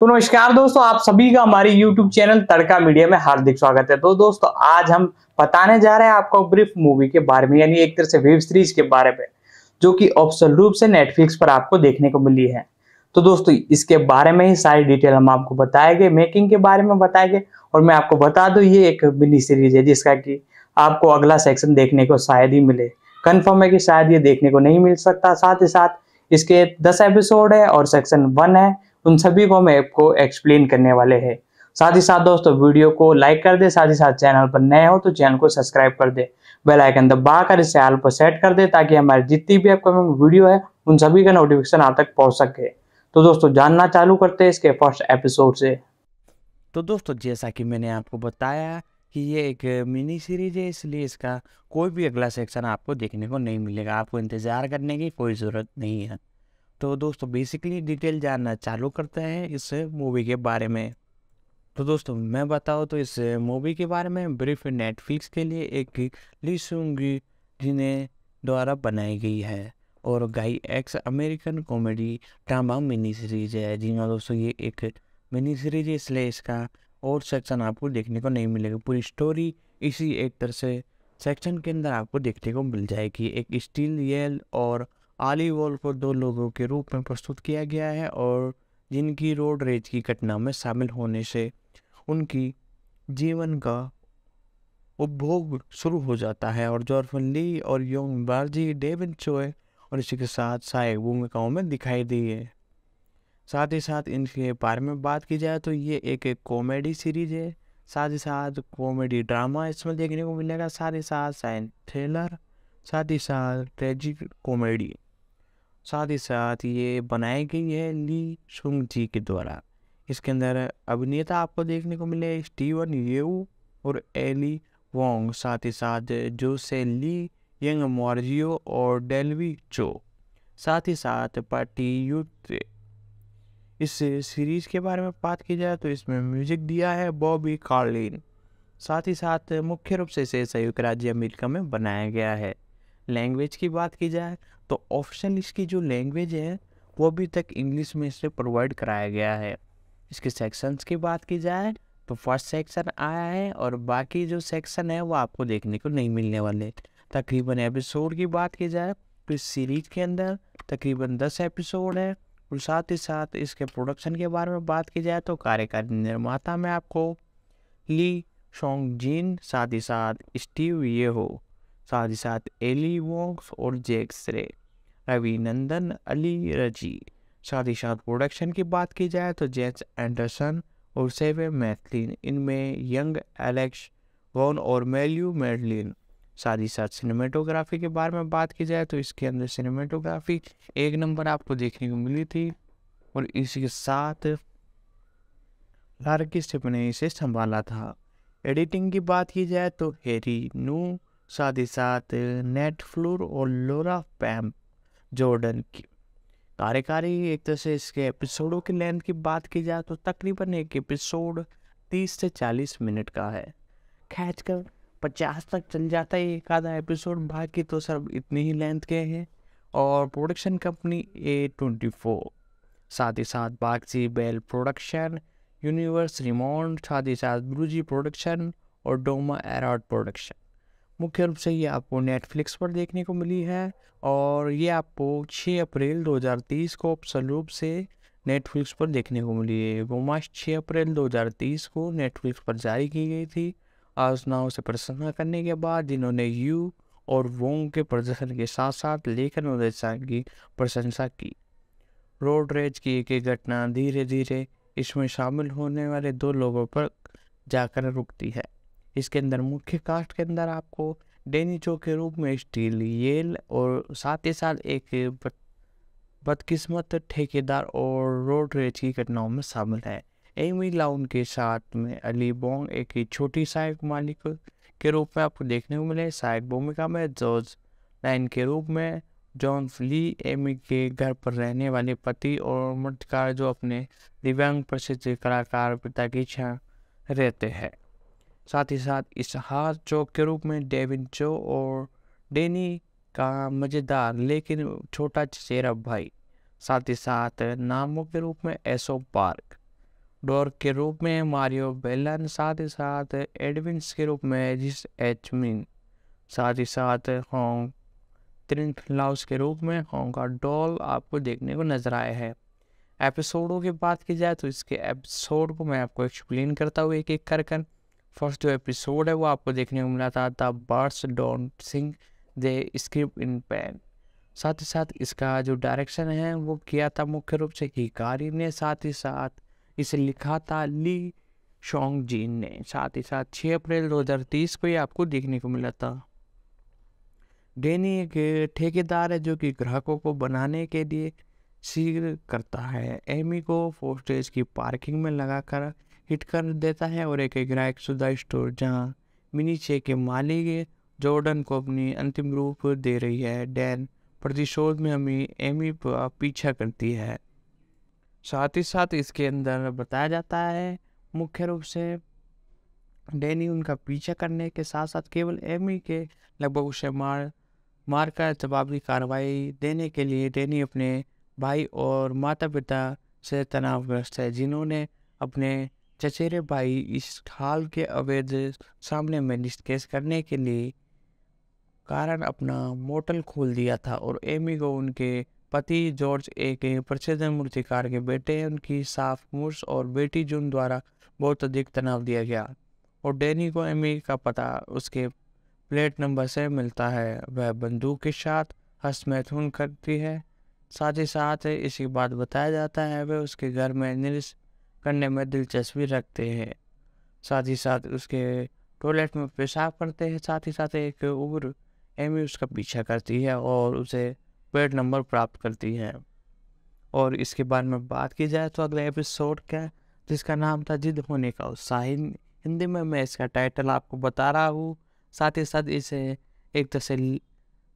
तो नमस्कार दोस्तों आप सभी का हमारे YouTube चैनल तड़का मीडिया में हार्दिक स्वागत है तो दोस्तों आज हम बताने जा रहे हैं आपको ब्रीफ मूवी के बारे में यानी एक तरह से वेब सीरीज के बारे में जो कि ऑप्शन रूप से नेटफ्लिक्स पर आपको देखने को मिली है तो दोस्तों इसके बारे में ही सारी डिटेल हम आपको बताएंगे मेकिंग के बारे में बताएंगे और मैं आपको बता दू ये एक मिनी सीरीज है जिसका की आपको अगला सेक्शन देखने को शायद ही मिले कन्फर्म है कि शायद ये देखने को नहीं मिल सकता साथ ही साथ इसके दस एपिसोड है और सेक्शन वन है उन सभी को हम ऐप को एक्सप्लेन करने वाले हैं साथ ही साथ दोस्तों वीडियो को लाइक कर दे साथ ही साथ चैनल पर नए हो तो चैनल को सब्सक्राइब कर दे बेल आइकन दबा कर इसे आल पर सेट कर दे ताकि हमारी जितनी भी अपकमिंग वीडियो है उन सभी का नोटिफिकेशन आप तक पहुंच सके तो दोस्तों जानना चालू करते हैं इसके फर्स्ट एपिसोड से तो दोस्तों जैसा कि मैंने आपको बताया कि ये एक मिनी सीरीज है इसलिए इसका कोई भी अगला सेक्शन आपको देखने को नहीं मिलेगा आपको इंतज़ार करने की कोई ज़रूरत नहीं है तो दोस्तों बेसिकली डिटेल जानना चालू करते हैं इस मूवी के बारे में तो दोस्तों मैं बताऊँ तो इस मूवी के बारे में ब्रीफ नेटफ्लिक्स के लिए एक लिस्ट होंगी जिन्हें द्वारा बनाई गई है और गाई एक्स American comedy drama mini series है जी हाँ दोस्तों ये एक मिनी सीरीज है इसलिए इसका और सेक्शन आपको देखने को नहीं मिलेगा पूरी स्टोरी इसी एक तरह से सेक्शन के अंदर आपको देखने को मिल जाएगी एक स्टील येल और आली वॉल को दो लोगों के रूप में प्रस्तुत किया गया है और जिनकी रोड रेज की घटना में शामिल होने से उनकी जीवन का उपभोग शुरू हो जाता है और जॉर्फन ली और योंग बारजी डेविड चोए और इसी के साथ सहायक भूमिकाओं में दिखाई दी है साथ ही साथ इनके बारे में बात की जाए तो ये एक एक कॉमेडी सीरीज है साथ ही साथ कॉमेडी ड्रामा इसमें देखने को मिलेगा साथ ही साथ साइन थ्रिलर साथ ही साथ ट्रेजिक कॉमेडी साथ ही साथ ये बनाई गई है ली सुंग जी के द्वारा इसके अंदर अभिनेता आपको देखने को मिले स्टीवन येऊ और एली वोंग साथ ही साथ जोसे ली यंग मॉर्जियो और डेलवी चो साथ ही साथ पार्टी युद्ध इस सीरीज के बारे में बात की जाए तो इसमें म्यूजिक दिया है बॉबी कार्लिन साथ ही साथ मुख्य रूप से इसे संयुक्त राज्य अमेरिका में बनाया गया है लैंग्वेज की बात की जाए तो ऑप्शन इसकी जो लैंग्वेज है वो अभी तक इंग्लिश में इसे प्रोवाइड कराया गया है इसके सेक्शंस की बात की जाए तो फर्स्ट सेक्शन आया है और बाकी जो सेक्शन है वो आपको देखने को नहीं मिलने वाले तकरीबन एपिसोड की बात की जाए तो इस सीरीज के अंदर तकरीबन दस एपिसोड है और साथ ही साथ इसके प्रोडक्शन के बारे में बात की जाए तो कार्यकारी निर्माता में आपको ली शोंग जिन साथ ही साथ स्टीव ये हो साथ ही साथ एली वॉक्स और जैक स्रे रविनंदन अली रजी साथ ही साथ प्रोडक्शन की बात की जाए तो जेम्स एंडरसन और सेवे मैथलिन इनमें यंग एलेक्स वॉन और मेल्यू मेडलिन साथ ही साथ सिनेमेटोग्राफी के बारे में बात की जाए तो इसके अंदर सिनेमेटोग्राफी एक नंबर आपको देखने को मिली थी और इसी के साथ लार्किस्ट ने इसे संभाला था एडिटिंग की बात की जाए तो हेरी नू साथ ही साथ नेट फ्लोर और लोरा पैम्प जॉर्डन की कार्यकारी एक तरह से इसके एपिसोडों की लेंथ की बात की जाए तो तकरीबन एक एपिसोड तीस से चालीस मिनट का है खैच कर पचास तक चल जाता है एक आधा एपिसोड बाकी तो सब इतनी ही लेंथ के हैं और production company A twenty four साथ ही साथ बागसी बेल प्रोडक्शन यूनिवर्स रिमोन्ड साथ ही साथ ब्रूजी प्रोडक्शन और डोमा एराड प्रोडक्शन मुख्य रूप से ये आपको नेटफ्लिक्स पर देखने को मिली है और ये आपको 6 अप्रैल 2030 को अपसल रूप से नेटफ्लिक्स पर देखने को मिली है गोमाश 6 अप्रैल 2030 को नेटफ्लिक्स पर जारी की गई थी आलोचनाओं से प्रशंसा करने के बाद जिन्होंने यू और वोंग के प्रदर्शन के साथ साथ लेखन और की प्रशंसा की रोड रेज की एक एक घटना धीरे धीरे इसमें शामिल होने वाले दो लोगों पर जाकर रुकती है इसके अंदर मुख्य कास्ट के अंदर आपको डेनिचो के रूप में स्टील येल और साथ ही साथ एक बदकिस्मत ठेकेदार और रोड रेज की घटनाओं में शामिल है एमी लाउन के साथ में अली बोंग एक छोटी सहायक मालिक के रूप में आपको देखने को मिले सहायक भूमिका में जॉर्ज लाइन के रूप में जॉन फ्ली एमी के घर पर रहने वाले पति और मृतकार जो अपने दिव्यांग प्रसिद्ध कलाकार पिता की छा रहते हैं साथ ही साथ इसहार चौक के रूप में डेविन चो और डेनी का मज़ेदार लेकिन छोटा चेरा भाई साथ ही साथ नामों के रूप में एसो पार्क डोर के रूप में मारियो बेलन साथ ही साथ एडविंस के रूप में जिस एचमिन साथ ही साथ होंग त्रिंथ लाउस के रूप में होंग का डॉल आपको देखने को नजर आया है एपिसोडों की बात की जाए तो इसके एपिसोड को मैं आपको एक्सप्लेन करता हुआ एक एक कर कर फर्स्ट जो एपिसोड है वो आपको देखने को मिला था the birds don't sing they scream in pain साथ ही साथ इसका जो डायरेक्शन है वो किया था मुख्य रूप से हिकारी ने साथ ही साथ इसे लिखा था ली शोंग जीन ने साथ ही साथ 6 अप्रैल 2030 को ये आपको देखने को मिला था डेनी एक ठेकेदार है जो कि ग्राहकों को बनाने के लिए शीघ्र करता है एमी को फोस्टेज की पार्किंग में लगाकर हिट कर देता है और एक एक ग्राहक सुधा स्टोर जहाँ मिनी चे के मालिक जॉर्डन को अपनी अंतिम रूप दे रही है डैन प्रतिशोध में हमें एमी पीछा करती है साथ ही साथ इसके अंदर बताया जाता है मुख्य रूप से डैनी उनका पीछा करने के साथ साथ केवल एमी के लगभग उसे मार मार कर जवाबी कार्रवाई देने के लिए डैनी अपने भाई और माता पिता से तनावग्रस्त है जिन्होंने अपने चचेरे भाई इस हाल के अवैध सामने में निस्केस करने के लिए कारण अपना मोटल खोल दिया था और एमी को उनके पति जॉर्ज एक प्रसिद्ध मूर्तिकार के बेटे उनकी साफ मूर्स और बेटी जून द्वारा बहुत अधिक तनाव दिया गया और डेनी को एमी का पता उसके प्लेट नंबर से मिलता है वह बंदूक के साथ हस्तमैथुन करती है साथ ही साथ इसी बात बताया जाता है वह उसके घर में निरस्त करने में दिलचस्पी रखते हैं साथ ही साथ उसके टॉयलेट में पेशाब करते हैं साथ ही साथ एक उग्र एमी उसका पीछा करती है और उसे पेड नंबर प्राप्त करती है और इसके बारे में बात की जाए तो अगले एपिसोड का जिसका नाम था जिद होने का उत्साह हिंदी में मैं इसका टाइटल आपको बता रहा हूँ साथ ही साथ इसे एक तरह से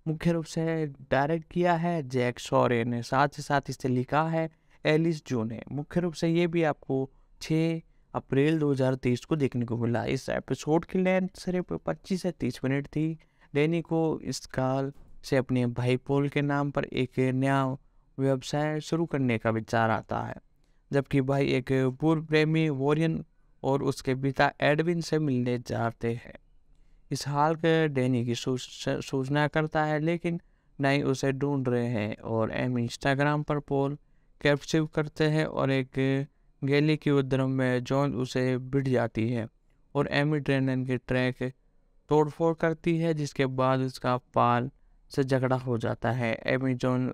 मुख्य रूप से डायरेक्ट किया है जैक शौर्य ने साथ ही साथ इसे लिखा है एलिस जोन है मुख्य रूप से ये भी आपको 6 अप्रैल 2023 को देखने को मिला इस एपिसोड की लेंथ सिर्फ पच्चीस से 30 मिनट थी डैनी को इस काल से अपने भाई पोल के नाम पर एक नया व्यवसाय शुरू करने का विचार आता है जबकि भाई एक पूर्व प्रेमी वॉरियन और उसके पिता एडविन से मिलने जाते हैं इस हाल के डैनी की सूचना करता है लेकिन नहीं उसे ढूंढ रहे हैं और एम इंस्टाग्राम पर पोल कैप्चिव करते हैं और एक गैली की उद्रम में जॉन उसे बिट जाती है और एमी ट्रेनन के ट्रैक तोड़फोड़ करती है जिसके बाद उसका पाल से झगड़ा हो जाता है एमी जॉन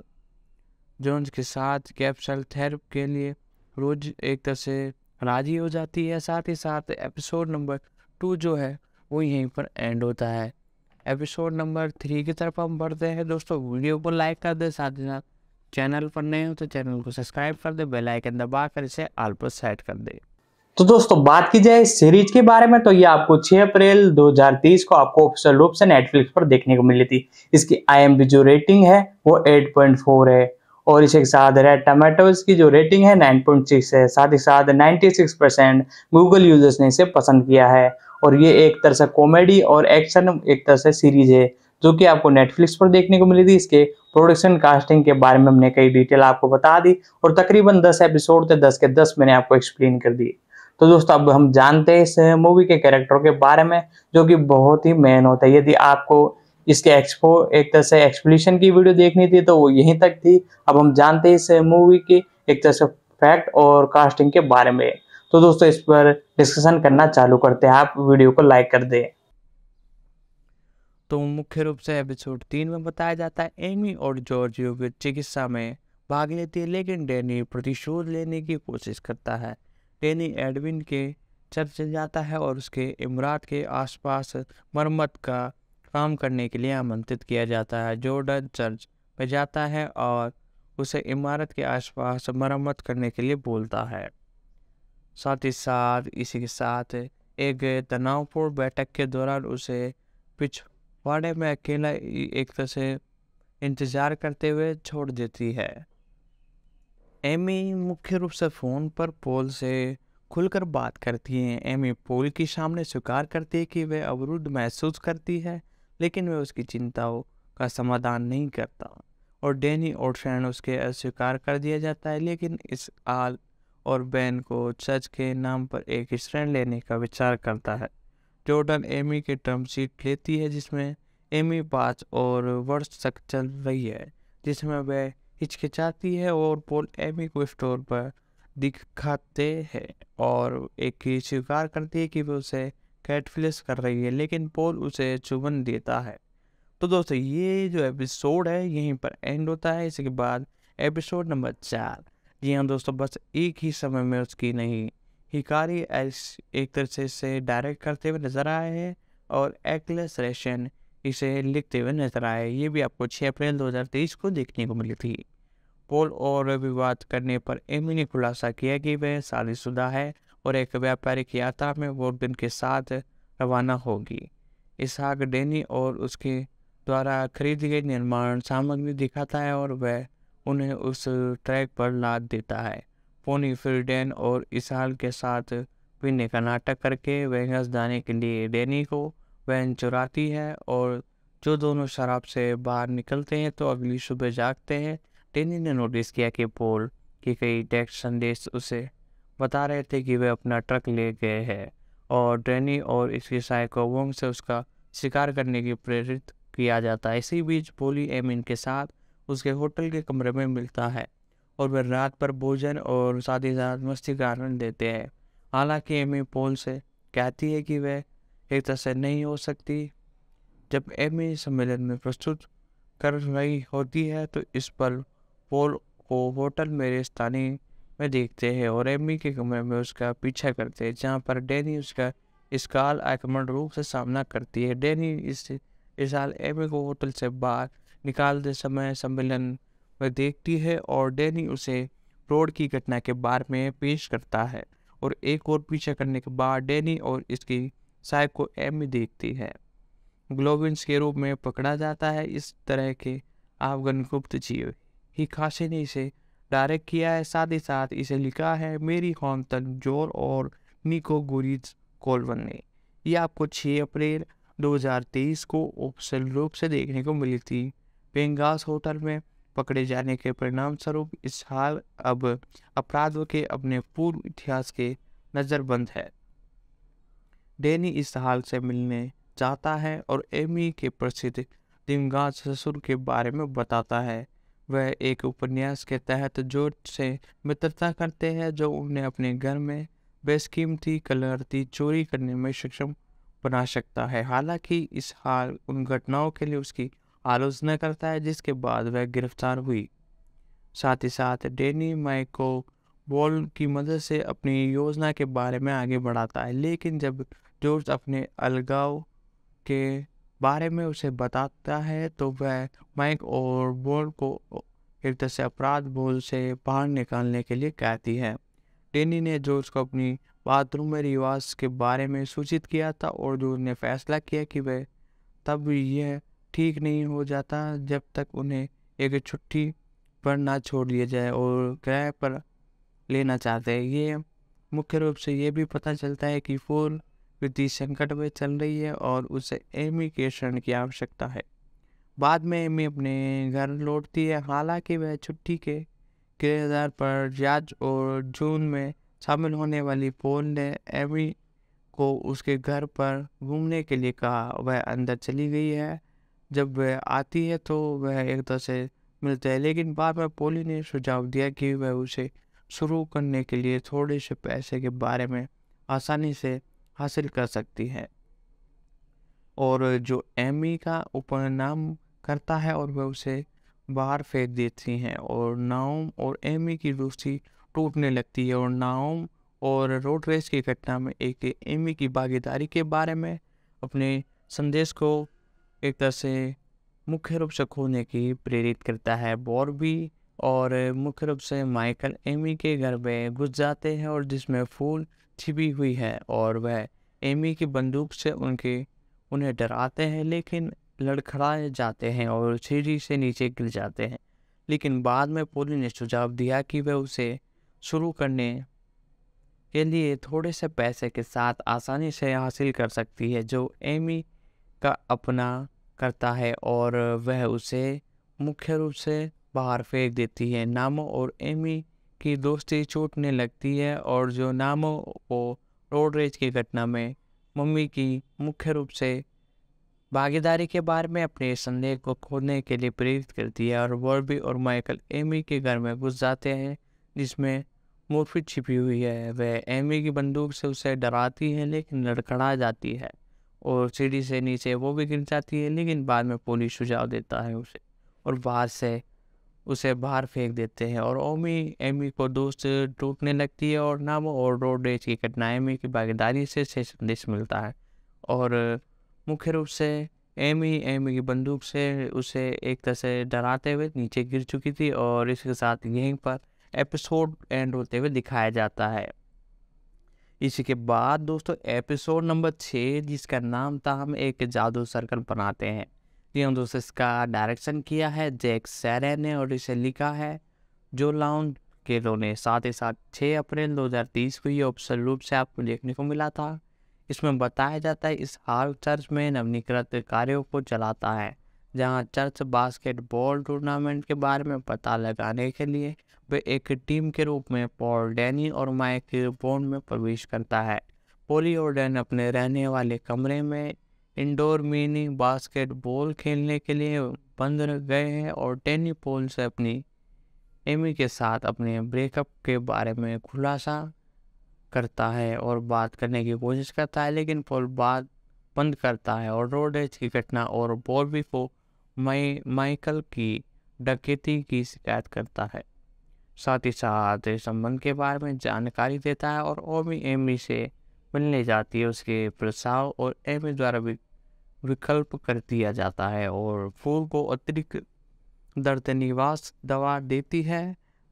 जोन्स के साथ कैप्सल थेरप के लिए रोज एक तरह से राजी हो जाती है साथ ही साथ एपिसोड नंबर टू जो है वो यहीं पर एंड होता है एपिसोड नंबर थ्री की तरफ हम बढ़ते हैं दोस्तों वीडियो को लाइक कर दें साथ ही साथ चैनल पर नए हो तो चैनल को सब्सक्राइब कर दे बेल आइकन दबा कर इसे ऑल पर सेट कर दे तो दोस्तों बात की जाए इस सीरीज के बारे में तो ये आपको 6 अप्रैल 2030 को आपको ऑफिशियल रूप से नेटफ्लिक्स पर देखने को मिली थी इसकी आई जो रेटिंग है वो 8.4 है और इसके साथ रेड टमाटोज की जो रेटिंग है 9.6 है साथ ही साथ 96 परसेंट गूगल यूजर्स ने इसे पसंद किया है और ये एक तरह से कॉमेडी और एक्शन एक तरह से सीरीज है जो कि आपको नेटफ्लिक्स पर देखने को मिली थी इसके प्रोडक्शन कास्टिंग के बारे में हमने कई डिटेल आपको बता दी और तकरीबन दस एपिसोड थे दस के दस मैंने आपको एक्सप्लेन कर दिए तो दोस्तों अब हम जानते हैं इस मूवी के कैरेक्टर के बारे में जो कि बहुत ही मेन होता है यदि आपको इसके एक्सपो एक तरह से एक्सप्लेशन की वीडियो देखनी थी तो वो यहीं तक थी अब हम जानते हैं इस मूवी के एक तरह से फैक्ट और कास्टिंग के बारे में तो दोस्तों इस पर डिस्कशन करना चालू करते हैं आप वीडियो को लाइक कर दें तो मुख्य रूप से एपिसोड तीन में बताया जाता है एमी और जॉर्जियो के चिकित्सा में भाग लेती है लेकिन डैनी प्रतिशोध लेने की कोशिश करता है डैनी एडविन के चर्च चल जाता है और उसके इमरात के आसपास मरम्मत का काम करने के लिए आमंत्रित किया जाता है जॉर्डन चर्च में जाता है और उसे इमारत के आसपास मरम्मत करने के लिए बोलता है साथ ही साथ इसी के साथ एक तनावपूर्ण बैठक के दौरान उसे पिछ पहाड़े में अकेला एक तरह से इंतज़ार करते हुए छोड़ देती है एमी मुख्य रूप से फ़ोन पर पोल से खुलकर बात करती हैं एमी पोल के सामने स्वीकार करती है कि वह अवरुद्ध महसूस करती है लेकिन वह उसकी चिंताओं का समाधान नहीं करता और डेनी और शैन उसके अस्वीकार कर दिया जाता है लेकिन इस आल और बैन को चर्च के नाम पर एक स्टैंड लेने का विचार करता है जॉर्डन एमी के टर्म शीट लेती है जिसमें एमी पाँच और वर्ष तक चल रही है जिसमें वह हिचकिचाती है और पोल एमी को स्टोर पर दिखाते हैं और एक ही स्वीकार करती है कि वह उसे कैटफ्लिस कर रही है लेकिन पोल उसे चुबन देता है तो दोस्तों ये जो एपिसोड है यहीं पर एंड होता है इसके बाद एपिसोड नंबर चार जी हाँ दोस्तों बस एक ही समय में उसकी नहीं हिकारी एल्स एक तरह से डायरेक्ट करते हुए नज़र आए हैं और एक्लेस रेशन इसे लिखते हुए नजर आए ये भी आपको 6 अप्रैल 2023 को देखने को मिली थी पोल और विवाद करने पर एमी ने खुलासा किया कि वह शादीशुदा है और एक व्यापारिक यात्रा में दिन के साथ रवाना होगी इसहाक डेनी और उसके द्वारा खरीदी गई निर्माण सामग्री दिखाता है और वह उन्हें उस ट्रैक पर लाद देता है पोनी फिल्डेन और इसहाल के साथ पीने का नाटक करके वेगस जाने के लिए डेनी को वैन चुराती है और जो दोनों शराब से बाहर निकलते हैं तो अगली सुबह जागते हैं डेनी ने नोटिस किया कि पोल के कई टेक्स्ट संदेश उसे बता रहे थे कि वे अपना ट्रक ले गए हैं और डेनी और इसके वोंग से उसका शिकार करने की प्रेरित किया जाता है इसी बीच पोली एमिन के साथ उसके होटल के कमरे में मिलता है और वह रात पर भोजन और साथ ही साथ मस्ती का आनंद देते हैं हालांकि एमी पोल से कहती है कि वह एक तरह से नहीं हो सकती जब एमी सम्मेलन में प्रस्तुत कर रही होती है तो इस पर पोल को होटल में रेस्तानी में देखते हैं और एमी के कमरे में उसका पीछा करते हैं जहाँ पर डैनी उसका इसकाल आक्रमण रूप से सामना करती है डैनी इस इस साल एमी को होटल से बाहर निकालते समय सम्मेलन वह देखती है और डैनी उसे रोड की घटना के बारे में पेश करता है और एक और पीछा करने के बाद डैनी और इसकी साहब को एम देखती है ग्लोविंस के रूप में पकड़ा जाता है इस तरह के आफगन गुप्त जीव ही खासे ने इसे डायरेक्ट किया है साथ ही साथ इसे लिखा है मेरी हॉन्तन जोर और निको गुरीज कोलवन ने यह आपको 6 अप्रैल 2023 को ऑफिसल रूप से देखने को मिली थी बेंगास होटल में पकड़े जाने के परिणाम स्वरूप इस हाल अब अपराधों के अपने पूर्व इतिहास के नज़रबंद है डेनी इस हाल से मिलने जाता है और एमी के प्रसिद्ध दिमगाज ससुर के बारे में बताता है वह एक उपन्यास के तहत जोर से मित्रता करते हैं जो उन्हें अपने घर में बेसकीमती कलरती चोरी करने में सक्षम बना सकता है हालांकि इस हाल उन घटनाओं के लिए उसकी आलोचना करता है जिसके बाद वह गिरफ्तार हुई साथ ही साथ डेनी माइको को बॉल की मदद से अपनी योजना के बारे में आगे बढ़ाता है लेकिन जब जॉर्ज अपने अलगाव के बारे में उसे बताता है तो वह माइक और बॉल को एक तरह से अपराध बोल से बाहर निकालने के लिए कहती है डेनी ने जॉर्ज को अपनी बाथरूम में रिवाज के बारे में सूचित किया था और जॉर्ज ने फैसला किया कि वह तब यह ठीक नहीं हो जाता जब तक उन्हें एक छुट्टी पर ना छोड़ दिया जाए और किराए पर लेना चाहते हैं ये मुख्य रूप से ये भी पता चलता है कि फोन वृद्धि संकट में चल रही है और उसे एमी के शरण की आवश्यकता है बाद में एमी अपने घर लौटती है हालांकि वह छुट्टी के किरदार पर जाज और जून में शामिल होने वाली पोल ने एमी को उसके घर पर घूमने के लिए कहा वह अंदर चली गई है जब वह आती है तो वह एक से मिलता है लेकिन बाद में पोली ने सुझाव दिया कि वह उसे शुरू करने के लिए थोड़े से पैसे के बारे में आसानी से हासिल कर सकती है और जो एमी का उपनाम करता है और वह उसे बाहर फेंक देती हैं और नाओम और एमी की दोस्ती टूटने लगती है और नाओम और रोड रेस की घटना में एक एमी की भागीदारी के बारे में अपने संदेश को एक तरह से मुख्य रूप से खोने की प्रेरित करता है बॉर्बी और मुख्य रूप से माइकल एमी के घर में घुस जाते हैं और जिसमें फूल छिपी हुई है और वह एमी की बंदूक से उनके उन्हें डराते हैं लेकिन लड़खड़ाए जाते हैं और सीढ़ी से नीचे गिर जाते हैं लेकिन बाद में पोली ने सुझाव दिया कि वह उसे शुरू करने के लिए थोड़े से पैसे के साथ आसानी से हासिल कर सकती है जो एमी का अपना करता है और वह उसे मुख्य रूप से बाहर फेंक देती है नामो और एमी की दोस्ती छूटने लगती है और जो नामो को रोड रेज की घटना में मम्मी की मुख्य रूप से भागीदारी के बारे में अपने संदेह को खोदने के लिए प्रेरित करती है और वर्बी और माइकल एमी के घर में घुस जाते हैं जिसमें मोरफी छिपी हुई है वह एमी की बंदूक से उसे डराती है लेकिन लड़खड़ा जाती है और सीढ़ी से नीचे वो भी गिर जाती है लेकिन बाद में पुलिस सुझाव देता है उसे और बाहर से उसे बाहर फेंक देते हैं और ओमी एमी को दोस्त टूटने लगती है और ना वो और रोड रेज की घटना में की भागीदारी से संदेश मिलता है और मुख्य रूप से एमी एमी की बंदूक से उसे एक तरह से डराते हुए नीचे गिर चुकी थी और इसके साथ यहीं पर एपिसोड एंड होते हुए दिखाया जाता है इसी के बाद दोस्तों एपिसोड नंबर छः जिसका नाम था हम एक जादू सर्कल बनाते हैं जी हाँ दोस्तों इसका डायरेक्शन किया है जैक सैरे ने और इसे लिखा है जो लाउन केलो ने साथ ही साथ छः अप्रैल दो हजार तीस को ये ऑप्शन रूप से आपको देखने को मिला था इसमें बताया जाता है इस हाल चर्च में नवनीकृत कार्यों को चलाता है जहाँ चर्च बास्केटबॉल टूर्नामेंट के बारे में पता लगाने के लिए वे एक टीम के रूप में पॉल डैनी और माइक बॉन्ड में प्रवेश करता है पोली और डैन अपने रहने वाले कमरे में इंडोर मिनी बास्केटबॉल खेलने के लिए बंद गए हैं और डैनी पोल से अपनी एमी के साथ अपने ब्रेकअप के बारे में खुलासा करता है और बात करने की कोशिश करता है लेकिन पोल बात बंद करता है और रोडेज की घटना और बॉर्बी को माइकल की डकैती की शिकायत करता है साथ ही साथ संबंध के बारे में जानकारी देता है और ओमी एमी से मिलने जाती है उसके प्रस्ताव और एमी द्वारा विकल्प कर दिया जाता है और फूल को अतिरिक्त दर्द निवास दवा देती है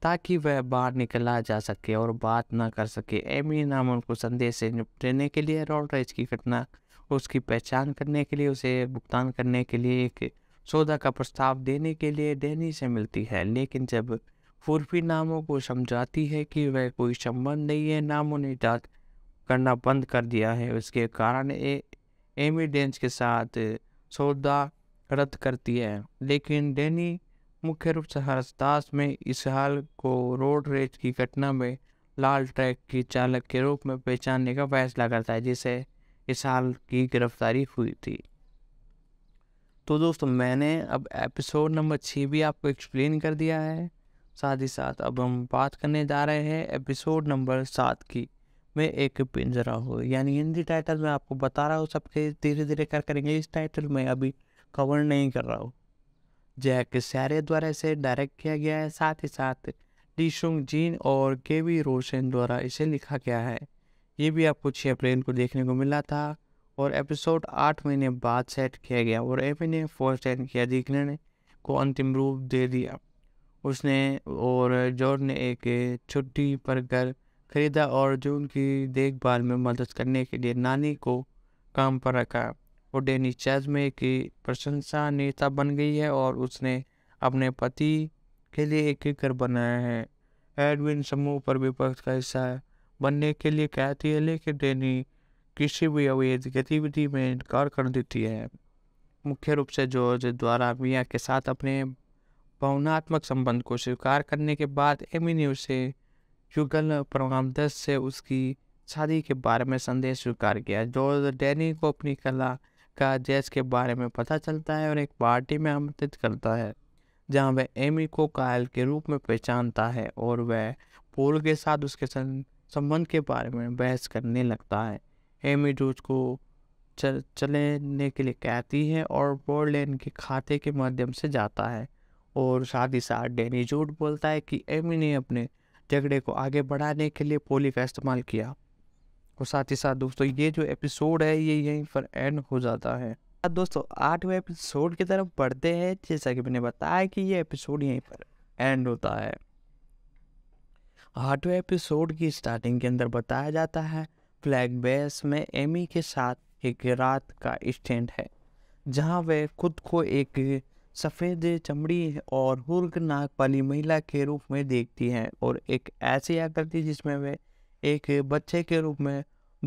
ताकि वह बाहर निकला जा सके और बात ना कर सके एमी नाम उनको संदेश से निपटने के लिए रोलराइज की घटना उसकी पहचान करने के लिए उसे भुगतान करने के लिए एक सौदा का प्रस्ताव देने के लिए डेनी से मिलती है लेकिन जब फुरफी नामों को समझाती है कि वह कोई संबंध नहीं है नामों ने जात करना बंद कर दिया है उसके कारण एमिडेंस के साथ सौदा रद्द करती है लेकिन डेनी मुख्य रूप से हरसदास में इस हाल को रोड रेज की घटना में लाल ट्रैक की चालक के रूप में पहचानने का फैसला करता है जिसे इस हाल की गिरफ्तारी हुई थी तो दोस्तों मैंने अब एपिसोड नंबर छः भी आपको एक्सप्लेन कर दिया है साथ ही साथ अब हम बात करने जा रहे हैं एपिसोड नंबर सात की मैं एक पिंजरा हूँ यानी हिंदी टाइटल में आपको बता रहा हूँ सबके धीरे धीरे कर करेंगे इस टाइटल में अभी कवर नहीं कर रहा हूँ जैक सारे द्वारा इसे डायरेक्ट किया गया है साथ ही साथ शुंग जीन और के वी रोशन द्वारा इसे लिखा गया है ये भी आपको छः अप्रैल को देखने को मिला था और एपिसोड आठ महीने बाद सेट किया गया और एफ ने फोर्थ सेट किया देखने को अंतिम रूप दे दिया उसने और जॉर्ज ने एक छुट्टी पर घर खरीदा और जो उनकी देखभाल में मदद करने के लिए नानी को काम पर रखा वो डेनी चैजमे की प्रशंसा नेता बन गई है और उसने अपने पति के लिए एक घर बनाया है एडविन समूह पर विपक्ष का हिस्सा बनने के लिए कहती है लेकिन डेनी किसी भी अवैध गतिविधि में इनकार कर देती है मुख्य रूप से जॉर्ज द्वारा मियाँ के साथ अपने भावनात्मक संबंध को स्वीकार करने के बाद एमी ने उसे युगल दस से उसकी शादी के बारे में संदेश स्वीकार किया जो डैनी को अपनी कला का जैज के बारे में पता चलता है और एक पार्टी में आमंत्रित करता है जहां वह एमी को कायल के रूप में पहचानता है और वह पोल के साथ उसके संबंध के बारे में बहस करने लगता है एमी जूज को चल चलेने के लिए कहती है और पोलैंड के खाते के माध्यम से जाता है और साथ ही साथ डेनी जूट बोलता है कि एमी ने अपने झगड़े को आगे बढ़ाने के लिए पोली का इस्तेमाल किया और साथ ही साथ दोस्तों ये जो एपिसोड है ये यहीं पर एंड हो जाता है दोस्तों आठवें एपिसोड की तरफ बढ़ते हैं जैसा कि मैंने बताया कि ये एपिसोड यहीं पर एंड होता है आठवें एपिसोड की स्टार्टिंग के अंदर बताया जाता है फ्लैग बेस में एमी के साथ एक रात का स्टैंड है जहां वे खुद को एक सफ़ेद चमड़ी और हुर्क नाक वाली महिला के रूप में देखती हैं और एक ऐसी आकृति जिसमें वे एक बच्चे के रूप में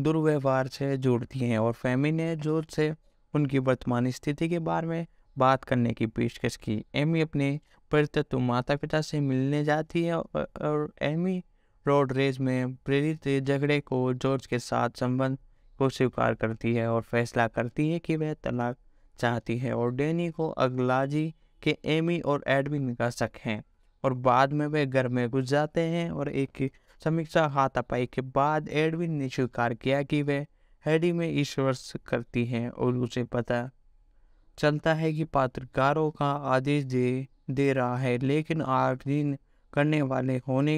दुर्व्यवहार से जुड़ती हैं और फैमिन ने जोर से उनकी वर्तमान स्थिति के बारे में बात करने की पेशकश की एमी अपने प्रतत्व माता पिता से मिलने जाती है और एमी रोड रेज में प्रेरित झगड़े को जॉर्ज के साथ संबंध को स्वीकार करती है और फैसला करती है कि वह तलाक चाहती है और डैनी को अगलाजी के एमी और एडमिन का शक है और बाद में वे घर में घुस जाते हैं और एक समीक्षा हाथापाई के बाद एडविन ने स्वीकार किया कि वे हेडी में ईश्वर करती हैं और उसे पता चलता है कि पत्रकारों का आदेश दे दे रहा है लेकिन आर्जीन करने वाले होने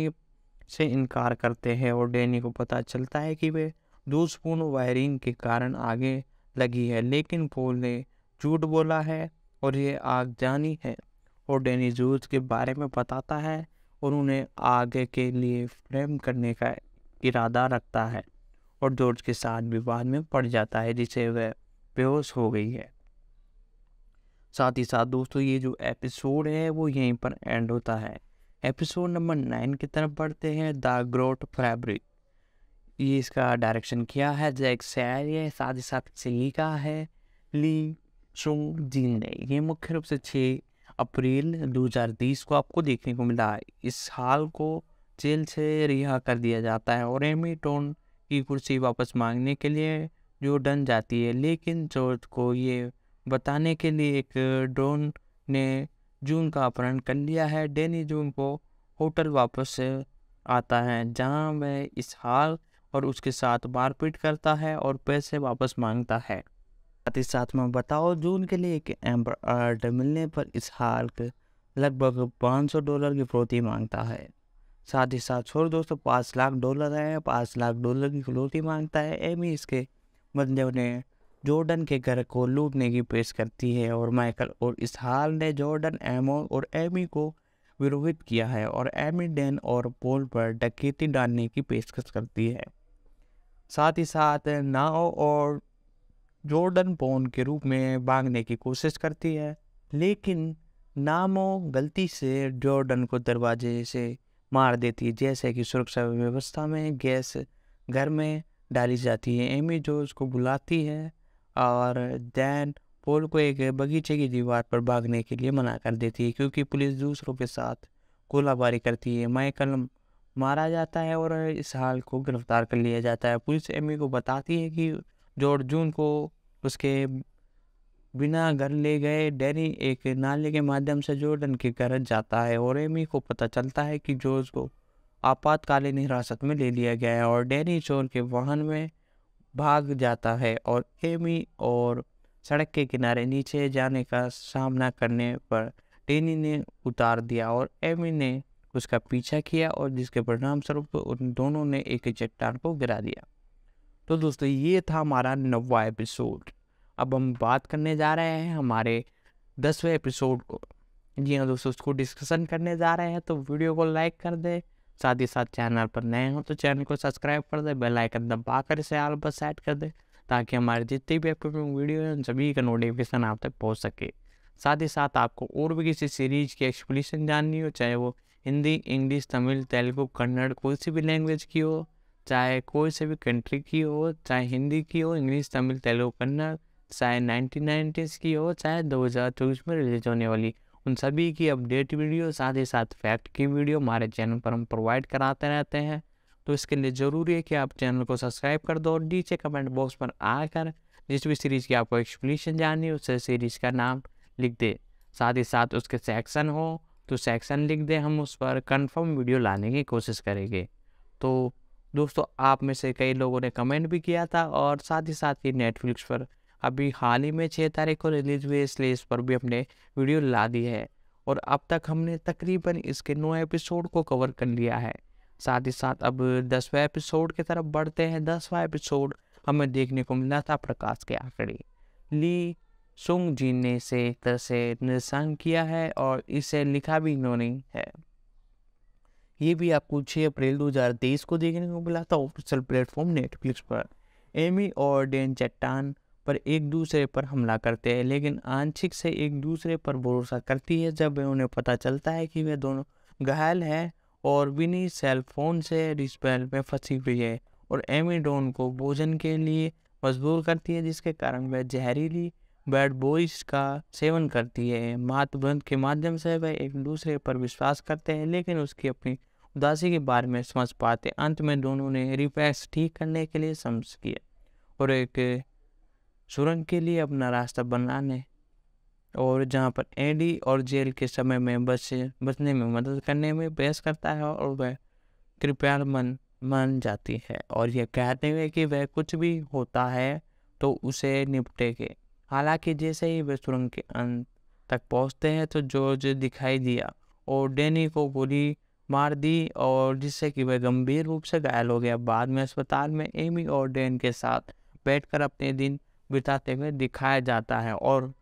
से इनकार करते हैं और डैनी को पता चलता है कि वे दोषपूर्ण वायरिंग के कारण आगे लगी है लेकिन पोल ने झूठ बोला है और ये आग जानी है और डेनी जूज के बारे में बताता है और उन्हें आगे के लिए फ्रेम करने का इरादा रखता है और जॉर्ज के साथ विवाद में पड़ जाता है जिसे वह बेहोश हो गई है साथ ही साथ दोस्तों ये जो एपिसोड है वो यहीं पर एंड होता है एपिसोड नंबर नाइन की तरफ बढ़ते हैं द ग्रोट फैब्रिक ये इसका डायरेक्शन किया है जैक सैर है साथ ही साथ इसे लिखा है ली सो जी ये मुख्य रूप से छः अप्रैल 2020 को आपको देखने को मिला इस हाल को जेल से रिहा कर दिया जाता है और एमी टोन की कुर्सी वापस मांगने के लिए जो डन जाती है लेकिन जॉर्ज को ये बताने के लिए एक ड्रोन ने जून का अपहरण कर लिया है डेनी जून को होटल वापस आता है जहां वह इस हाल और उसके साथ मारपीट करता है और पैसे वापस मांगता है साथ ही साथ में बताओ जून के लिए एक एम्बर आर्ट मिलने पर इस के लगभग 500 डॉलर की फिरौती मांगता है साथ ही साथ छोड़ दोस्तों पाँच लाख डॉलर है पाँच लाख डॉलर की फिरौती मांगता है एमी इसके बंदे ने जॉर्डन के घर को लूटने की पेश करती है और माइकल और इस हाल ने जॉर्डन एमो और एमी को विरोहित किया है और एमी डेन और पोल पर डकेती डालने की पेशकश करती है साथ ही साथ नाओ और जॉर्डन पोन के रूप में भागने की कोशिश करती है लेकिन नामो गलती से जॉर्डन को दरवाजे से मार देती है जैसे कि सुरक्षा व्यवस्था में गैस घर में डाली जाती है एमी जो उसको बुलाती है और दैन पोल को एक बगीचे की दीवार पर भागने के लिए मना कर देती है क्योंकि पुलिस दूसरों के साथ गोलाबारी करती है माइकल मारा जाता है और इस हाल को गिरफ्तार कर लिया जाता है पुलिस एमी को बताती है कि जो अर्जुन को उसके बिना घर ले गए डेरी एक नाले के माध्यम से जोर्डन के घर जाता है और एमी को पता चलता है कि जोर्ज को आपातकालीन हिरासत में ले लिया गया है और डेरी चोर के वाहन में भाग जाता है और एमी और सड़क के किनारे नीचे जाने का सामना करने पर डेनी ने उतार दिया और एमी ने उसका पीछा किया और जिसके परिणाम स्वरूप उन दोनों ने एक चट्टान को गिरा दिया तो दोस्तों ये था हमारा नवा एपिसोड अब हम बात करने जा रहे हैं हमारे दसवें एपिसोड को जी हाँ दोस्तों उसको डिस्कशन करने जा रहे हैं तो वीडियो को लाइक कर दें साथ ही साथ चैनल पर नए हो तो चैनल को सब्सक्राइब कर दें बेल आइकन दबा कर इसे आल पर सेट कर दें ताकि हमारे जितनी भी अपकमिंग वीडियो हैं उन सभी का नोटिफिकेशन आप तक पहुँच सके साथ ही साथ आपको और भी किसी सीरीज की एक्सप्लेनेशन जाननी हो चाहे वो हिंदी इंग्लिश तमिल तेलुगु कन्नड़ कोई सी भी लैंग्वेज की हो चाहे कोई से भी कंट्री की हो चाहे हिंदी की हो इंग्लिश तमिल तेलुगु कन्नड़ चाहे नाइनटीन नाइन्टीज़ की हो चाहे दो हज़ार चौबीस में रिलीज होने वाली उन सभी की अपडेट वीडियो साथ ही साथ फैक्ट की वीडियो हमारे चैनल पर हम प्रोवाइड कराते रहते हैं तो इसके लिए ज़रूरी है कि आप चैनल को सब्सक्राइब कर दो और नीचे कमेंट बॉक्स पर आकर जिस भी सीरीज़ की आपको एक्सप्लेनेशन जाननी है उससे सीरीज़ का नाम लिख दे साथ ही साथ उसके सेक्शन हो तो सेक्शन लिख दे हम उस पर कंफर्म वीडियो लाने की कोशिश करेंगे तो दोस्तों आप में से कई लोगों ने कमेंट भी किया था और साथ ही साथ ही नेटफ्लिक्स पर अभी हाल ही में छः तारीख को रिलीज हुई इसलिए इस पर भी हमने वीडियो ला दी है और अब तक हमने तकरीबन इसके नौ एपिसोड को कवर कर लिया है साथ ही साथ अब दसवें एपिसोड की तरफ बढ़ते हैं दसवा एपिसोड हमें देखने को मिला था प्रकाश के आंकड़े ली सुंग जी ने इसे तरह से निरसंग किया है और इसे लिखा भी इन्होंने है ये भी आपको छः अप्रैल 2023 को देखने को मिला था ऑफिशियल प्लेटफॉर्म नेटफ्लिक्स पर एमी और डेन चट्टान पर एक दूसरे पर हमला करते हैं लेकिन आंशिक से एक दूसरे पर भरोसा करती है जब उन्हें पता चलता है कि वे दोनों घायल हैं और विनी सेलफोन से रिस्पेल में फंसी हुई है और एमी डोन को भोजन के लिए मजबूर करती है जिसके कारण वह जहरीली बैड बॉयज का सेवन करती है मातबंध के माध्यम से वह एक दूसरे पर विश्वास करते हैं लेकिन उसकी अपनी उदासी के बारे में समझ पाते अंत में दोनों ने रिपैक्स ठीक करने के लिए समझ किया और एक सुरंग के लिए अपना रास्ता बनाने और जहाँ पर एडी और जेल के समय में बचे बचने में मदद करने में बहस करता है और वह कृपया मन मान जाती है और यह कहते हुए कि वह कुछ भी होता है तो उसे निपटेगे हालांकि जैसे ही वे सुरंग के अंत तक पहुँचते हैं तो जॉर्ज दिखाई दिया और डेनी को गोली मार दी और जिससे कि वह गंभीर रूप से घायल हो गया बाद में अस्पताल में एमी और डेन के साथ बैठकर अपने दिन बिताते हुए दिखाया जाता है और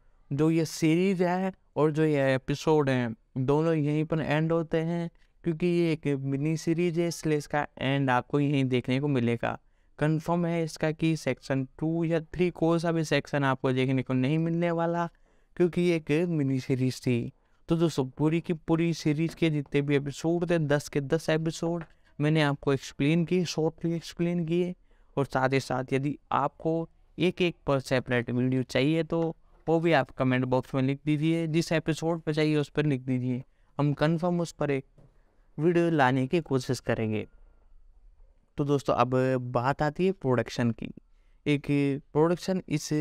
जो ये सीरीज है और जो ये एपिसोड हैं दोनों यहीं पर एंड होते हैं क्योंकि ये एक मिनी सीरीज है इसलिए इसका एंड आपको यहीं देखने को मिलेगा कंफर्म है इसका कि सेक्शन टू या थ्री कोई सा भी सेक्शन आपको देखने को नहीं मिलने वाला क्योंकि ये एक मिनी सीरीज थी तो दोस्तों पूरी की पूरी सीरीज के जितने भी एपिसोड थे दस के दस एपिसोड मैंने आपको एक्सप्लेन किए शॉर्टली एक्सप्लेन किए और साथ ही साथ यदि आपको एक एक पर सेपरेट वीडियो चाहिए तो वो भी आप कमेंट बॉक्स में लिख दीजिए जिस एपिसोड पर चाहिए उस पर लिख दीजिए हम कंफर्म उस पर एक वीडियो लाने की कोशिश करेंगे तो दोस्तों अब बात आती है प्रोडक्शन की एक प्रोडक्शन इस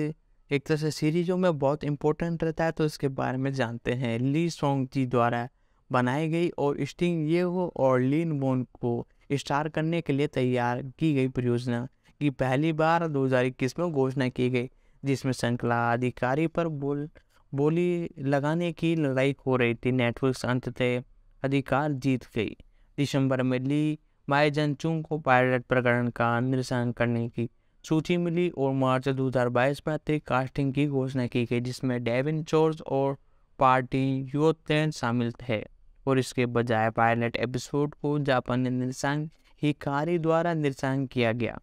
एक तरह से सीरीजों में बहुत इंपॉर्टेंट रहता है तो इसके बारे में जानते हैं ली सोंग जी द्वारा बनाई गई और स्टिंग ये हो और लीन बोन को स्टार करने के लिए तैयार की गई परियोजना की पहली बार दो में घोषणा की गई जिसमें श्रृंखला अधिकारी पर बोल बोली लगाने की लड़ाई हो रही थी नेटवर्क अंततः अधिकार जीत गई दिसंबर में ली माई जनचुंग को पायलट प्रकरण का निरसन करने की सूची मिली और मार्च 2022 में अतिरिक्त कास्टिंग की घोषणा की गई जिसमें डेविन चोर्स और पार्टी यूथलैंड शामिल थे और इसके बजाय पायलट एपिसोड को जापानी निर्देशांक हिकारी द्वारा निर्देशांक किया गया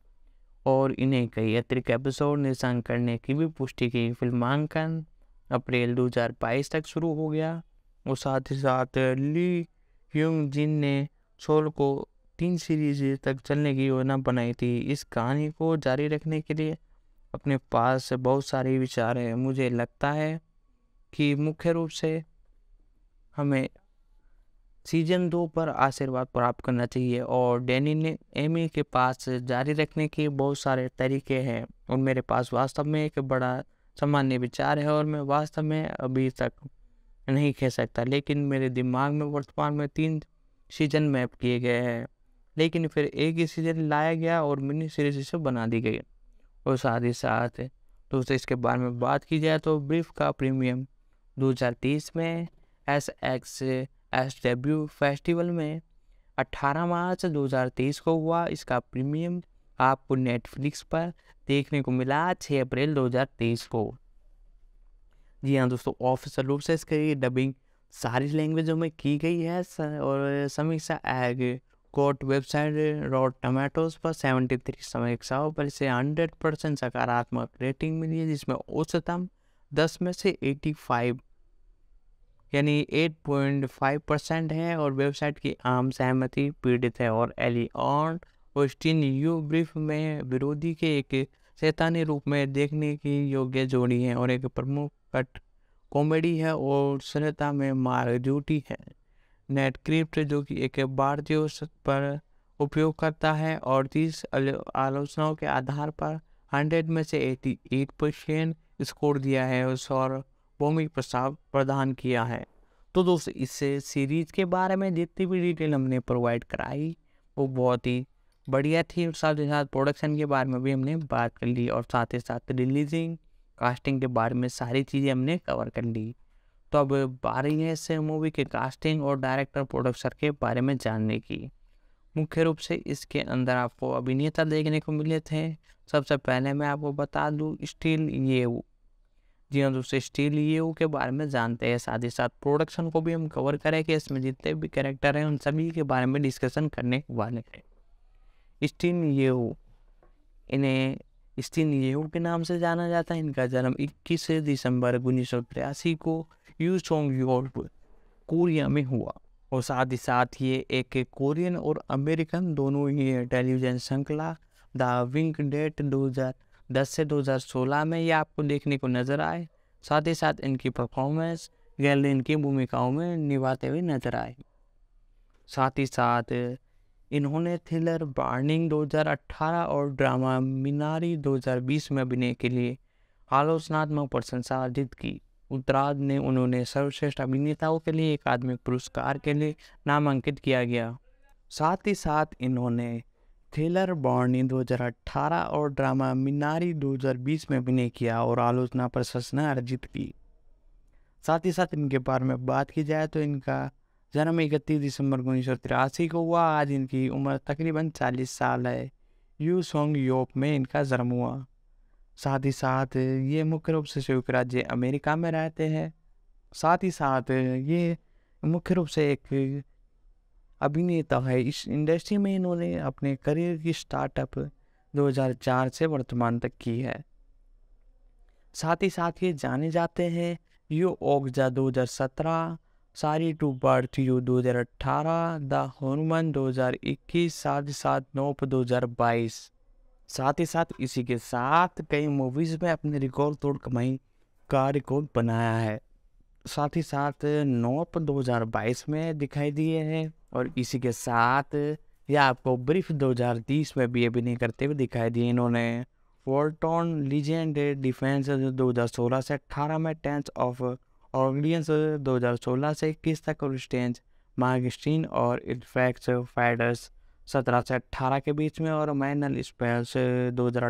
और इन्हें कई अतिरिक्त एपिसोड निर्देशांक करने की भी पुष्टि की फिल्मांकन अप्रैल 2022 तक शुरू हो गया और साथ ही साथ ली ह्यूंग जिन ने छोल को तीन सीरीज तक चलने की योजना बनाई थी इस कहानी को जारी रखने के लिए अपने पास बहुत सारे विचार हैं मुझे लगता है कि मुख्य रूप से हमें सीजन दो पर आशीर्वाद प्राप्त करना चाहिए और डैनी ने एमी के पास जारी रखने के बहुत सारे तरीके हैं और मेरे पास वास्तव में एक बड़ा सामान्य विचार है और मैं वास्तव में अभी तक नहीं कह सकता लेकिन मेरे दिमाग में वर्तमान में तीन सीजन मैप किए गए हैं लेकिन फिर एक ही सीजन लाया गया और मिनी सीरीज इसे बना दी गई और साथ ही साथ दोस्तों इसके बारे में बात की जाए तो ब्रीफ का प्रीमियम 2030 में S X S W festival में 18 मार्च 2030 को हुआ इसका प्रीमियम आपको नेटफ्लिक्स पर देखने को मिला 6 अप्रैल 2023 को जी हाँ दोस्तों ऑफिशियल रूप से इसकी डबिंग सारी लैंग्वेजों में की गई है और समीक्षा एग कोर्ट वेबसाइट रॉ टमाटोज पर 73 समीक्षाओं पर इसे 100 परसेंट सकारात्मक रेटिंग मिली है जिसमें औसतम 10 में से 85 यानी 8.5 परसेंट है और वेबसाइट की आम सहमति पीड़ित है और ऑन ओस्टिन यू ब्रीफ में विरोधी के एक शैतानी रूप में देखने की योग्य जोड़ी है और एक प्रमुख कट कॉमेडी है और सनता में मार ड्यूटी है नेटक्रिप्ट जो कि एक भारतीय पर उपयोग करता है और तीस आलोचनाओं के आधार पर हंड्रेड में से एटी एट परसेंट स्कोर दिया है उस और भूमिक प्रस्ताव प्रदान किया है तो दोस्तों इस सीरीज के बारे में जितनी भी डिटेल हमने प्रोवाइड कराई वो बहुत ही बढ़िया थी और साथ ही साथ प्रोडक्शन के बारे में भी हमने बात कर ली और साथ ही साथ रिलीजिंग कास्टिंग के बारे में सारी चीज़ें हमने कवर कर ली तो अब बारी है इस मूवी के कास्टिंग और डायरेक्टर प्रोडक्सर के बारे में जानने की मुख्य रूप से इसके अंदर आपको अभिनेता देखने को मिले थे सबसे पहले मैं आपको बता दूँ स्टील ये जी हाँ दोस्तों स्टील ये के बारे में जानते हैं साथ ही साथ प्रोडक्शन को भी हम कवर करें कि इसमें जितने भी कैरेक्टर हैं उन सभी के बारे में डिस्कशन करने वाले हैं स्टील ये इन्हें स्टीन येहू के नाम से जाना जाता है इनका जन्म 21 दिसंबर उन्नीस सौ तिरासी को यू सोंग योर्प कोरिया में हुआ और साथ ही साथ ये एक कोरियन और अमेरिकन दोनों ही टेलीविजन श्रृंखला द विंक डेट 2010 से 2016 में ये आपको देखने को नज़र आए साथ ही साथ इनकी परफॉर्मेंस गैलिन की भूमिकाओं में निभाते हुए नजर आए साथ ही साथ इन्होंने थ्रिलर बार्निंग 2018 और ड्रामा मीनारी 2020 में अभिनय के लिए आलोचनात्मक प्रशंसा अर्जित की उत्तराध ने उन्होंने सर्वश्रेष्ठ अभिनेताओं के लिए अकादमी पुरस्कार के लिए नामांकित किया गया साथ ही साथ इन्होंने थ्रिलर बॉर्नी 2018 और ड्रामा मीनारी 2020 में अभिनय किया और आलोचना प्रशंसा अर्जित की साथ ही साथ इनके बारे में बात की जाए तो इनका जन्म इकतीस दिसंबर उन्नीस सौ तिरासी को हुआ आज इनकी उम्र तकरीबन चालीस साल है यू सोंग योप में इनका जन्म हुआ साथ ही साथ ये मुख्य रूप से संयुक्त राज्य अमेरिका में रहते हैं साथ ही साथ ये मुख्य रूप से एक अभिनेता है इस इंडस्ट्री में इन्होंने अपने करियर की स्टार्टअप 2004 से वर्तमान तक की है साथ ही साथ ये जाने जाते हैं यू ओगजा दो हजार सत्रह सारी टू बर्थ यू दो हज़ार अट्ठारह द हनुमान दो हज़ार इक्कीस साथ ही साथ नोप दो हज़ार बाईस साथ ही साथ इसी के साथ कई मूवीज़ में अपने रिकॉर्ड तोड़ कमाई का रिकॉर्ड बनाया है साथ ही साथ नोप 2022 में दिखाई दिए हैं और इसी के साथ या आपको ब्रीफ 2030 में भी अभिनय करते हुए दिखाई दिए इन्होंने वॉल्टॉन लीजेंड डिफेंस 2016 से 18 में टेंथ ऑफ हज़ार सोलह से इक्कीस तक और स्टेंज मार्गस्टीन और इनफैक्ट फाइडर्स सत्रह से अट्ठारह के बीच में और मैनल स्पेल्स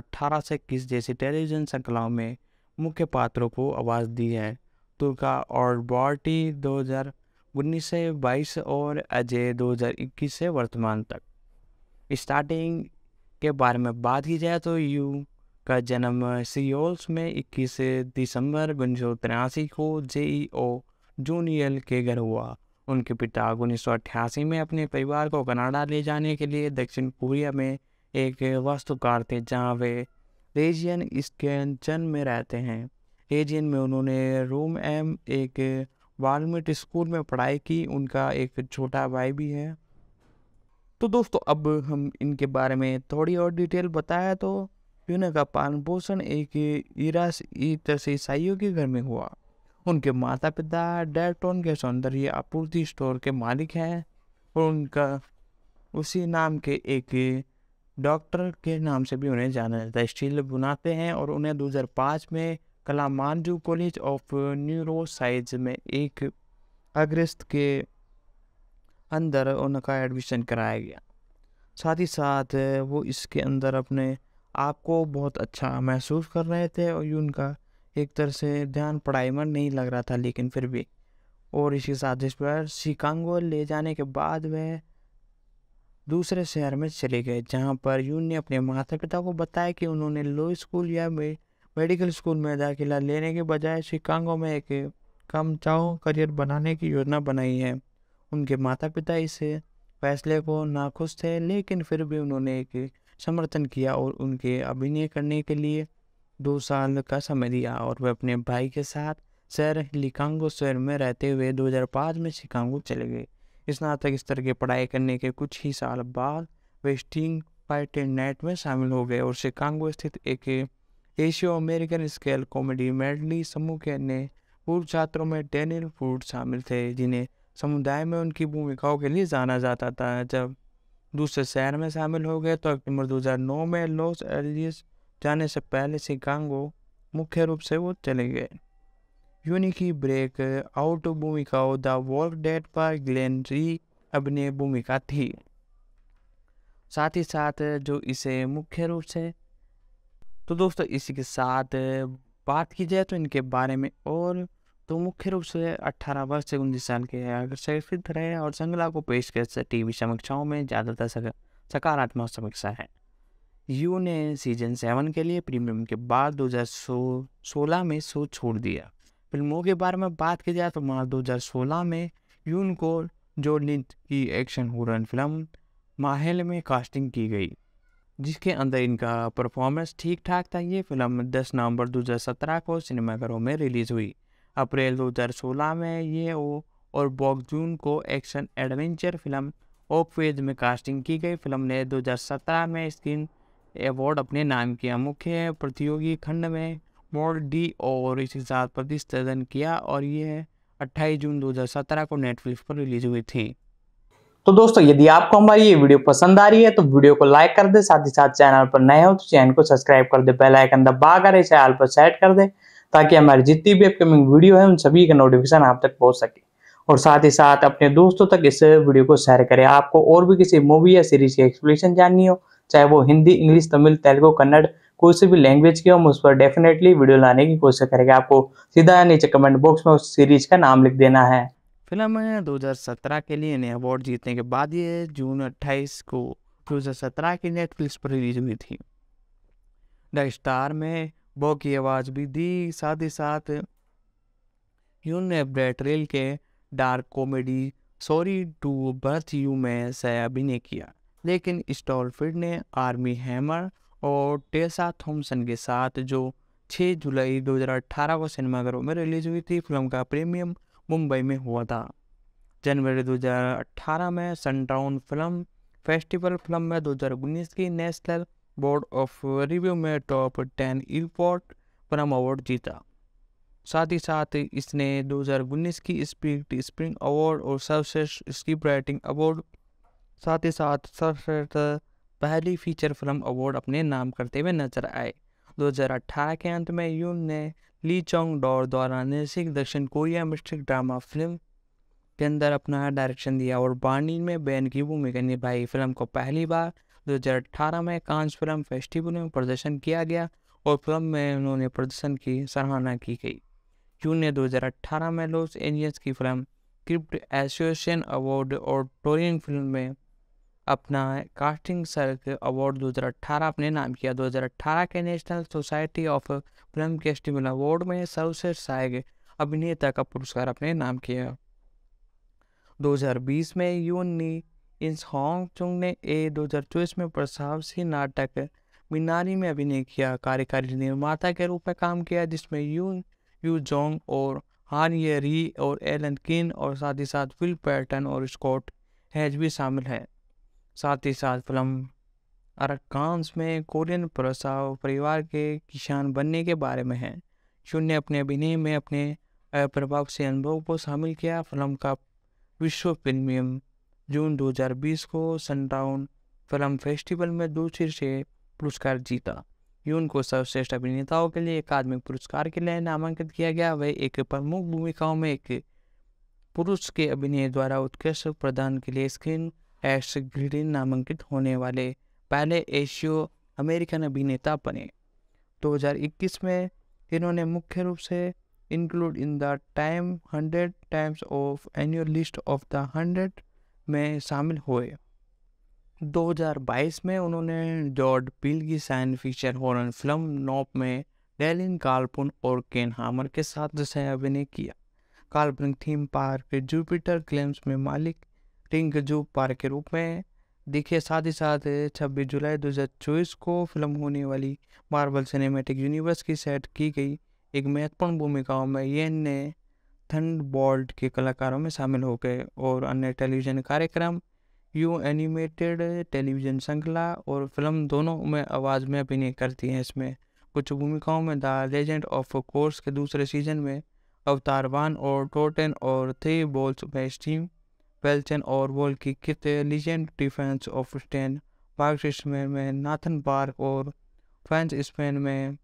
अट्ठारह से इक्कीस जैसी टेलीविजन श्रृंखलाओं में मुख्य पात्रों को आवाज़ दी है तुर्का और बॉर्टी उन्नीस से बाईस और अजय दो हज़ार इक्कीस से वर्तमान तक स्टार्टिंग के बारे में बात की जाए तो यू का जन्म सियोल्स में 21 दिसंबर उन्नीस को ओ जूनियल के घर हुआ उनके पिता उन्नीस में अपने परिवार को कनाडा ले जाने के लिए दक्षिण कोरिया में एक वास्तुकार थे जहाँ वे रेजियन स्कैन में रहते हैं रेजियन में उन्होंने रूम एम एक वालमिट स्कूल में पढ़ाई की उनका एक छोटा भाई भी है तो दोस्तों अब हम इनके बारे में थोड़ी और डिटेल बताया तो यूना का पालन पोषण एक ईरास से ईसाइयों के घर में हुआ उनके माता पिता डेल्टोन के सौंदर्य आपूर्ति स्टोर के मालिक हैं और उनका उसी नाम के एक डॉक्टर के नाम से भी उन्हें जाना जाता है स्टील बुनाते हैं और उन्हें 2005 में कला मानजू कॉलेज ऑफ न्यूरोसाइंस में एक अग्रस्त के अंदर उनका एडमिशन कराया गया साथ ही साथ वो इसके अंदर अपने आपको बहुत अच्छा महसूस कर रहे थे और ये उनका एक तरह से ध्यान पढ़ाई में नहीं लग रहा था लेकिन फिर भी और इसके साथ इस पर शिकांगो ले जाने के बाद वह दूसरे शहर में चले गए जहाँ पर यून ने अपने माता पिता को बताया कि उन्होंने लो स्कूल या मे, मेडिकल स्कूल में दाखिला लेने के बजाय शिकांगो में एक कम चाओ करियर बनाने की योजना बनाई है उनके माता पिता इस फैसले को नाखुश थे लेकिन फिर भी उन्होंने एक समर्थन किया और उनके अभिनय करने के लिए दो साल का समय दिया और वह अपने भाई के साथ शहर लिकांगो शहर में रहते हुए 2005 में शिकांगो चले गए स्नातक स्तर की पढ़ाई करने के कुछ ही साल बाद वे स्टिंग फाइटर नेट में शामिल हो गए और शिकांगो स्थित एक एशियो अमेरिकन स्केल कॉमेडी मेडली समूह के अन्य पूर्व छात्रों में डेनियल फूड शामिल थे जिन्हें समुदाय में उनकी भूमिकाओं के लिए जाना जाता था जब दूसरे शहर में शामिल हो गए तो अक्टूबर 2009 में लॉस एंजलिस जाने से पहले शिकांगो मुख्य रूप से वो चले गए यूनिकी ब्रेक आउट भूमिकाओं द वर्क डेट पर ग्लेन री अभिनय भूमिका थी साथ ही साथ जो इसे मुख्य रूप से तो दोस्तों इसी के साथ बात की जाए तो इनके बारे में और तो मुख्य रूप से 18 वर्ष से उन्नीस साल के अगर सुरक्षित रहे और संगला को पेश कर टीवी समीक्षाओं में ज़्यादातर सकारात्मक समीक्षा है यू ने सीजन सेवन के लिए प्रीमियम के बाद दो हज़ार सोलह में शो छोड़ दिया फिल्मों के बारे में बात की जाए तो मार्च दो हज़ार सोलह में यून को जो लिंच की एक्शन हुरन फिल्म माहल में कास्टिंग की गई जिसके अंदर इनका परफॉर्मेंस ठीक ठाक था ये फिल्म 10 नवंबर 2017 को सिनेमाघरों में रिलीज़ हुई अप्रैल 2016 में ये ओ और बॉक जून को action adventure film Okja में कास्टिंग की गई फिल्म ने 2017 में स्क्रीन अवार्ड अपने नाम किया मुख्य प्रतियोगी खंड में मोड डी और इसके साथ प्रतिस्थान किया और यह 28 जून 2017 को नेटफ्लिक्स पर रिलीज हुई थी तो दोस्तों यदि आपको हमारी ये वीडियो पसंद आ रही है तो वीडियो को लाइक कर दे साथ ही साथ चैनल पर नए हो तो चैनल को सब्सक्राइब कर दे बेल आइकन दबा कर इसे आल पर सेट कर दे ताकि हमारी जितनी भी अपकमिंग वीडियो है उन सभी का नोटिफिकेशन आप तक पहुंच सके और साथ ही साथ अपने दोस्तों तक इस वीडियो को शेयर करें आपको और भी किसी मूवी या सीरीज की एक्सप्लेनेशन जाननी हो चाहे वो हिंदी इंग्लिश तमिल तेलुगु कन्नड़ कोई से भी लैंग्वेज की हो उस पर डेफिनेटली वीडियो लाने की कोशिश करेंगे आपको सीधा नीचे कमेंट बॉक्स में उस सीरीज का नाम लिख देना है फिल्म दो 2017 के लिए इन्हें अवार्ड जीतने के बाद ये जून अट्ठाईस को दो हजार सत्रह की नेटफ्लिक्स पर रिलीज हुई थी द स्टार में बो की आवाज़ भी दी साथ ही साथ यून ने ब्रेटरेल के डार्क कॉमेडी सॉरी टू बर्थ यू में भी अभिनय किया लेकिन स्टॉलफिड ने आर्मी हैमर और टेसा थॉमसन के साथ जो 6 जुलाई 2018 को सिनेमाघरों में रिलीज हुई थी फिल्म का प्रीमियम मुंबई में हुआ था जनवरी 2018 में सनटाउन फिल्म फेस्टिवल फिल्म में 2019 की नेशनल बोर्ड ऑफ रिव्यू में टॉप टेन इम्पोर्ट पनम अवार्ड जीता साथ ही साथ इसने 2019 की स्पीड स्प्रिंग अवार्ड और सर्वश्रेष्ठ स्क्रिप्ट राइटिंग अवार्ड साथ ही साथ सर्वश्रेष्ठ पहली फीचर फिल्म अवार्ड अपने नाम करते हुए नजर आए 2018 के अंत में यून ने ली चोंग डॉर द्वारा निर्षिक दक्षिण कोरिया मिस्ट्रिक ड्रामा फिल्म के अंदर अपना डायरेक्शन दिया और बानी में बैन की भूमिका निभाई फिल्म को पहली बार दो में कांस फिल्म फेस्टिवल में प्रदर्शन किया गया और फिल्म में उन्होंने प्रदर्शन की सराहना की गई जून ने अट्ठारह में लॉस एंजल्स की फिल्म क्रिप्ट एसोसिएशन अवार्ड और टोरिंग फिल्म में अपना कास्टिंग सर्क अवार्ड 2018 अपने नाम किया 2018 के national society of film festival award में सर्वश्रेष्ठ सहायक अभिनेता का पुरस्कार अपने नाम किया 2020 में यून ने इन हॉन्ग चुंग ने ए दो में प्रभावशी नाटक मीनारी में अभिनय किया कार्यकारी निर्माता के रूप में काम किया जिसमें यू यू जोंग और हान ये री और एलन किन और साथ ही साथ विल पैटन और स्कॉट हैज भी शामिल हैं साथ ही साथ फिल्म अरकांस में कोरियन प्रसाव परिवार के किसान बनने के बारे में है शून्य अपने अभिनय में अपने प्रभाव से अनुभव को शामिल किया फिल्म का विश्व प्रीमियम जून 2020 को सनडाउन फिल्म फेस्टिवल में दूसरी से पुरस्कार जीता यून को सर्वश्रेष्ठ अभिनेताओं के लिए अकादमी पुरस्कार के लिए नामांकित किया गया वह एक प्रमुख भूमिकाओं में एक पुरुष के अभिनय द्वारा उत्कृष्ट प्रदान के लिए स्क्रीन एक्स ग्रीडिन नामांकित होने वाले पहले एशियो अमेरिकन अभिनेता बने 2021 में इन्होंने मुख्य रूप से include in the Time hundred times of annual list of the hundred में शामिल हुए 2022 में उन्होंने जॉर्ड पिल की साइन फीचर हॉरर फिल्म नॉप में डेलिन कार्लपुन और केन हामर के साथ सह अभिनय किया काल्पनिक थीम पार्क जुपिटर क्लेम्स में मालिक रिंग जू पार्क के रूप में दिखे साथ ही साथ 26 जुलाई दो को फिल्म होने वाली मार्बल सिनेमेटिक यूनिवर्स की सेट की गई एक महत्वपूर्ण भूमिकाओं में येन ने बॉल्ट के कलाकारों में शामिल हो गए और अन्य टेलीविज़न कार्यक्रम यू एनिमेटेड टेलीविज़न श्रृंखला और फिल्म दोनों में आवाज़ में अभिनय करती हैं इसमें कुछ भूमिकाओं में द लेजेंड ऑफ कोर्स के दूसरे सीजन में अवतार वन और टोटन और थ्री बॉल्स में स्टीम वेल्चन और वॉल की कित लीजेंड डिफेंस ऑफ स्टेन पार्क में नाथन पार्क और फ्रेंच स्पेन में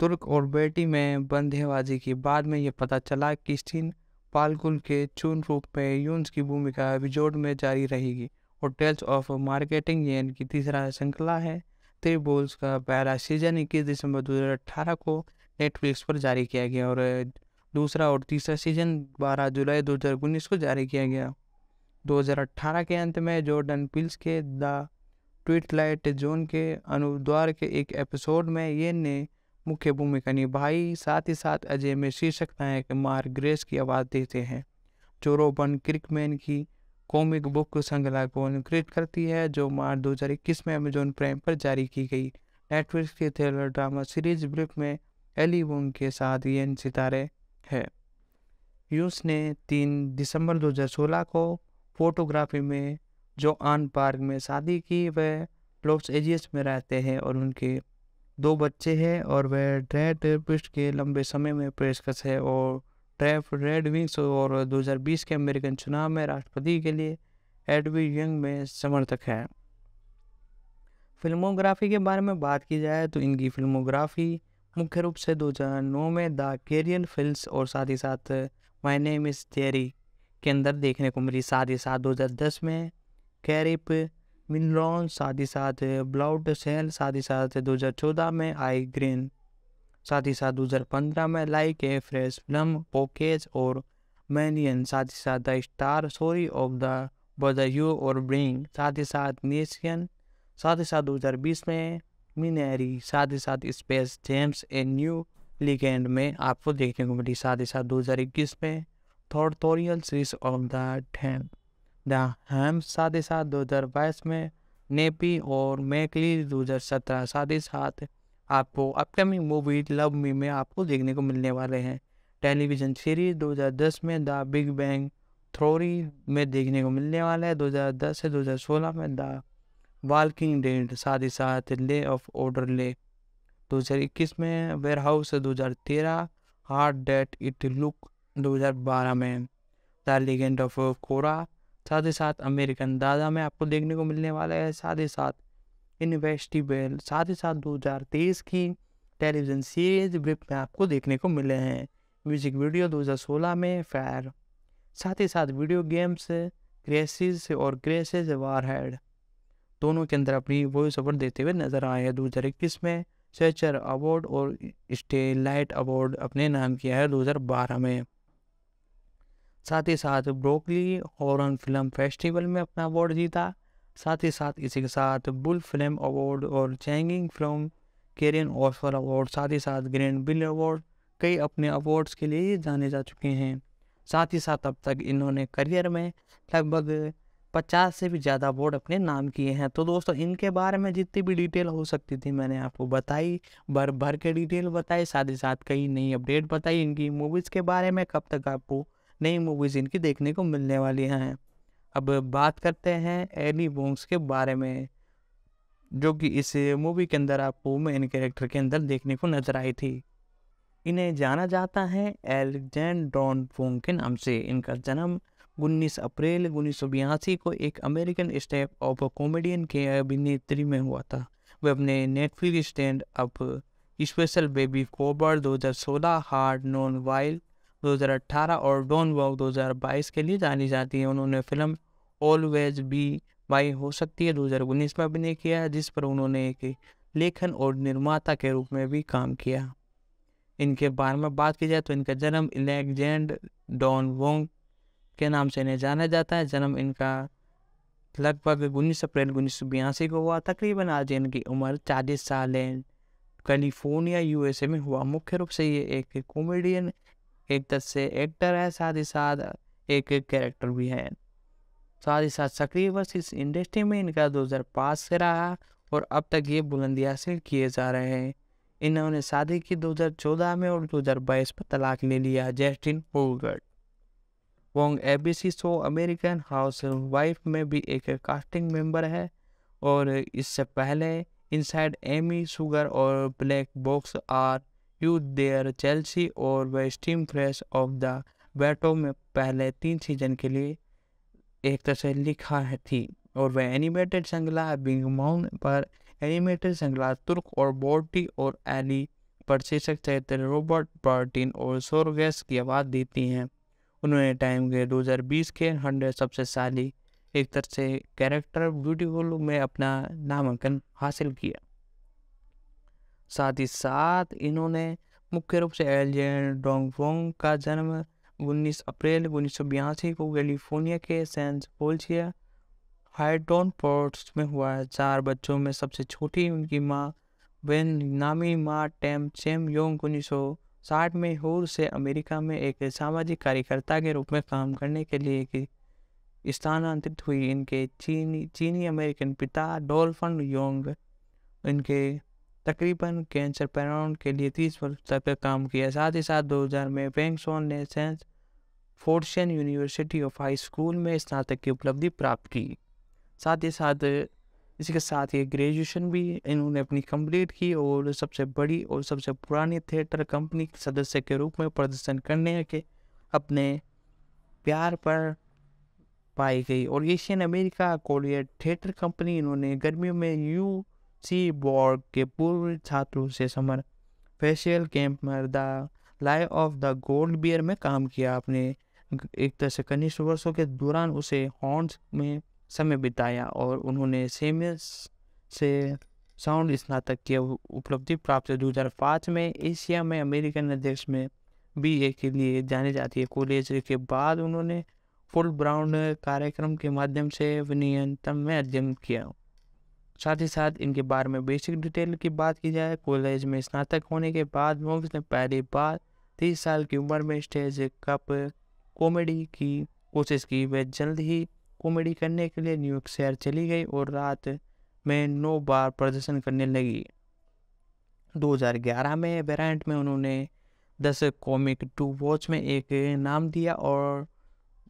तुर्क और बेटी में बंधेबाजी की बाद में यह पता चला कि स्टीन पालकुल के चून रूप में यून्स की भूमिका एपिजोड में जारी रहेगी और टेल्स ऑफ मार्केटिंग येन की तीसरा श्रृंखला है थ्री बोल्स का पहला सीजन इक्कीस दिसंबर दो को नेटफ्लिक्स पर जारी किया गया और दूसरा और तीसरा सीजन 12 जुलाई 2019 को जारी किया गया 2018 के अंत में जॉर्डन पिल्स के द ट्वीट लाइट जोन के अनुद्वार के एक एपिसोड में ये ने मुख्य भूमिका निभाई साथ ही साथ अजय में शीर्षक नायक ग्रेस की आवाज़ देते हैं जो रोबन क्रिकमैन की कॉमिक बुक संग्रह को अनुकृत करती है जो मार्च 2021 में अमेजोन प्राइम पर जारी की गई नेटफ्लिक्स के थ्रिलर ड्रामा सीरीज ब्रिक में एली वोंग के साथ ये सितारे है यूस ने 3 दिसंबर 2016 को फोटोग्राफी में जो आन पार्क में शादी की वह लॉस एजियस में रहते हैं और उनके दो बच्चे हैं और वह ड्रेड पिस्ट के लंबे समय में पेशकश है और ट्रैफ रेड विंग्स और 2020 के अमेरिकन चुनाव में राष्ट्रपति के लिए एडवी यंग में समर्थक हैं फिल्मोग्राफी के बारे में बात की जाए तो इनकी फिल्मोग्राफी मुख्य रूप से 2009 में द केरियन फिल्म्स और साथ ही साथ माय नेम इज़ थेरी के अंदर देखने को मिली साथ ही साथ 2010 में कैरिप मिनरॉन साथ ही साथ ब्लाउड सेल साथ ही साथ 2014 में आई ग्रीन साथ ही साथ 2015 में लाइक ए फ्रेश प्लम पोकेज और मैनियन साथ ही साथ the star sorry of the बद यू और ब्रिंग साथ ही साथ नेशियन साथ ही साथ 2020 में मिनेरी साथ ही साथ space jam a new legend में आपको देखने को मिली साथ ही साथ 2021 में थॉरथोरियल सीरीज ऑफ द टेंथ हम साथ ही साथ दो हज़ार बाईस में नेपी और मैकली दो हज़ार सत्रह साथ ही साथ आपको अपकमिंग मूवी लव मी में आपको देखने को मिलने वाले हैं टेलीविज़न सीरीज दो हजार दस में द बिग बैंग थ्रोरी में देखने को मिलने वाला है दो हज़ार दस से दो हज़ार सोलह में द वॉकिंग डेड साथ ही साथ ले ऑफ ऑर्डर ले इक्कीस में वेयर हाउस दो हज़ार तेरह हार्ट डेट इट लुक दो हज़ार बारह में द लेजेंड ऑफ कोरा साथ ही साथ अमेरिकन दादा में आपको देखने को मिलने वाला है साथ ही साथ इन्वेस्टिबल साथ ही साथ 2023 की टेलीविज़न सीरीज ब्रिप में आपको देखने को मिले हैं म्यूजिक वीडियो 2016 में फायर साथ ही साथ वीडियो गेम्स ग्रेसिस और ग्रेसिस वार हेड दोनों के अंदर अपनी वॉइस ओवर देते हुए नजर आए हैं दो हज़ार इक्कीस में सेचर अवार्ड और स्टेलाइट अवार्ड अपने नाम किया है 2012 में साथ ही साथ ब्रोकली हॉरन फिल्म फेस्टिवल में अपना अवार्ड जीता साथ ही साथ इसी के साथ बुल फिल्म अवार्ड और चैंगिंग फिल्म केरियन ऑस्कर अवार्ड साथ ही साथ ग्रैंड बिल अवार्ड कई अपने अवार्ड्स के लिए जाने जा चुके हैं साथ ही साथ अब तक इन्होंने करियर में लगभग पचास से भी ज़्यादा अवार्ड अपने नाम किए हैं तो दोस्तों इनके बारे में जितनी भी डिटेल हो सकती थी मैंने आपको बताई भर भर के डिटेल बताई साथ ही साथ कई नई अपडेट बताई इनकी मूवीज़ के बारे में कब तक आपको नई मूवीज़ इनकी देखने को मिलने वाली हैं अब बात करते हैं एनी बोंग्स के बारे में जो कि इस मूवी के अंदर आपको मेन कैरेक्टर के अंदर देखने को नजर आई थी इन्हें जाना जाता है एलेक्जेंड डॉन फोंग के नाम से इनका जन्म 19 अप्रैल उन्नीस को एक अमेरिकन स्टेप ऑफ कॉमेडियन के अभिनेत्री में हुआ था वे अपने Netflix stand up special baby cobra 2016 hard non wild 2018 और डोन वॉक 2022 के लिए जानी जाती है उन्होंने फिल्म ऑलवेज बी वाई हो सकती है 2019 में अभिनय किया जिस पर उन्होंने एक लेखन और निर्माता के रूप में भी काम किया इनके बारे में बात की जाए तो इनका जन्म इलेक्जेंड डॉन वोंग के नाम से इन्हें जाना जाता है जन्म इनका लगभग उन्नीस अप्रैल उन्नीस सौ बयासी को हुआ तकरीबन आज इनकी उम्र चालीस साल है कैलिफोर्निया यूएसए में हुआ मुख्य रूप से ये एक कॉमेडियन एक तरह से एक्टर है साथ ही साथ एक एक कैरेक्टर भी है साथ ही साथ सक्रिय वर्ष इस इंडस्ट्री में इनका दो हज़ार पाँच से रहा और अब तक ये बुलंदी हासिल किए जा रहे हैं इन्होंने शादी की दो हजार चौदह में और दो हजार बाईस पर तलाक ले लिया जेस्टिन होगर्ट वोंग सी शो अमेरिकन हाउस वाइफ में भी एक कास्टिंग मेंबर है और इससे पहले इनसाइड एमी शुगर और black box are you there Chelsea और West Ham off the boat में पहले तीन सीजन के लिए एक लिखा है थी और वह एनिमेटेड संगला बिंग माउन पर एनिमेटेड संगला तुर्क और बोर्टी और एली पर शीर्षक चरित्र रॉबर्ट बार्टिन और सोरगेस की आवाज़ देती हैं उन्होंने टाइम के 2020 के हंड्रेड सबसे साली एक तरह से कैरेक्टर ब्यूटीफुल में अपना नामांकन हासिल किया साथ ही साथ इन्होंने मुख्य रूप से एलजेन डोंगफोंग का जन्म 19 अप्रैल उन्नीस को कैलिफोर्निया के सेंस पोल्सिया हाइटोन पोर्ट्स में हुआ है चार बच्चों में सबसे छोटी उनकी माँ वेन नामी माँ टेम चेम योंग उन्नीस साठ में हूर से अमेरिका में एक सामाजिक कार्यकर्ता के रूप में काम करने के लिए स्थानांतरित हुई इनके चीनी चीनी अमेरिकन पिता डोल्फन योंग इनके तकरीबन कैंसर पैराउंड के लिए तीस वर्ष तक काम किया साथ ही साथ 2000 में पेंगसोन ने सेंस फोर्शन यूनिवर्सिटी ऑफ हाई स्कूल में स्नातक की उपलब्धि प्राप्त की साथ ही साथ इसके साथ ये ग्रेजुएशन भी इन्होंने अपनी कंप्लीट की और सबसे बड़ी और सबसे पुरानी थिएटर कंपनी के सदस्य के रूप में प्रदर्शन करने के अपने प्यार पर पाई गई और एशियन अमेरिका कोलियर थिएटर कंपनी इन्होंने गर्मियों में यू सी बोर्ड के पूर्व छात्रों से समर फेशियल कैंप में द लाइ ऑफ द गोल्ड बियर में काम किया अपने एक तरह से कनिष्ठ वर्षों के दौरान उसे हॉर्न्स में समय बिताया और उन्होंने सेमियस से साउंड स्नातक की उपलब्धि प्राप्त दो हजार पाँच में एशिया में अमेरिकन अध्यक्ष में बी ए के लिए जानी जाती है कॉलेज के बाद उन्होंने फुल ब्राउंड कार्यक्रम के माध्यम से विनियंत्रण में अध्ययन किया साथ ही साथ इनके बारे में बेसिक डिटेल की बात की जाए कॉलेज में स्नातक होने के बाद मोक्स ने पहली बार तीस साल की उम्र में स्टेज कप कॉमेडी की कोशिश की वह जल्द ही कॉमेडी करने के लिए न्यूयॉर्क शहर चली गई और रात में नौ बार प्रदर्शन करने लगी 2011 में वेरेंट में उन्होंने दस कॉमिक टू वॉच में एक नाम दिया और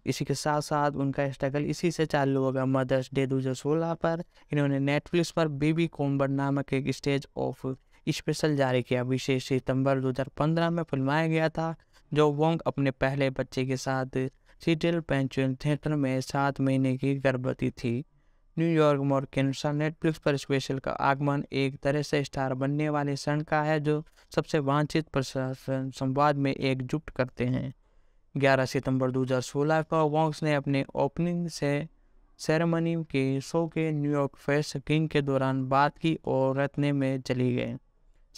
इसी के साथ साथ उनका स्ट्रगल इसी से चालू होगा मदर्स डे दो हजार सोलह पर इन्होंने नेटफ्लिक्स पर बेबी कोम्बर नामक एक स्टेज ऑफ स्पेशल जारी किया विशेष सितंबर 2015 में फिल्माया गया था जो वोंग अपने पहले बच्चे के साथ सीटल पेंशन थिएटर में सात महीने की गर्भवती थी न्यूयॉर्क अनुसार नेटफ्लिक्स पर स्पेशल का आगमन एक तरह से स्टार बनने वाले क्षण का है जो सबसे वांछित प्रशासन संवाद में एकजुट करते हैं 11 सितंबर 2016 को वॉन्क्स ने अपने ओपनिंग से सेरेमनी के शो के न्यूयॉर्क फेस्ट किंग के दौरान बात की और रत्ने में चली गए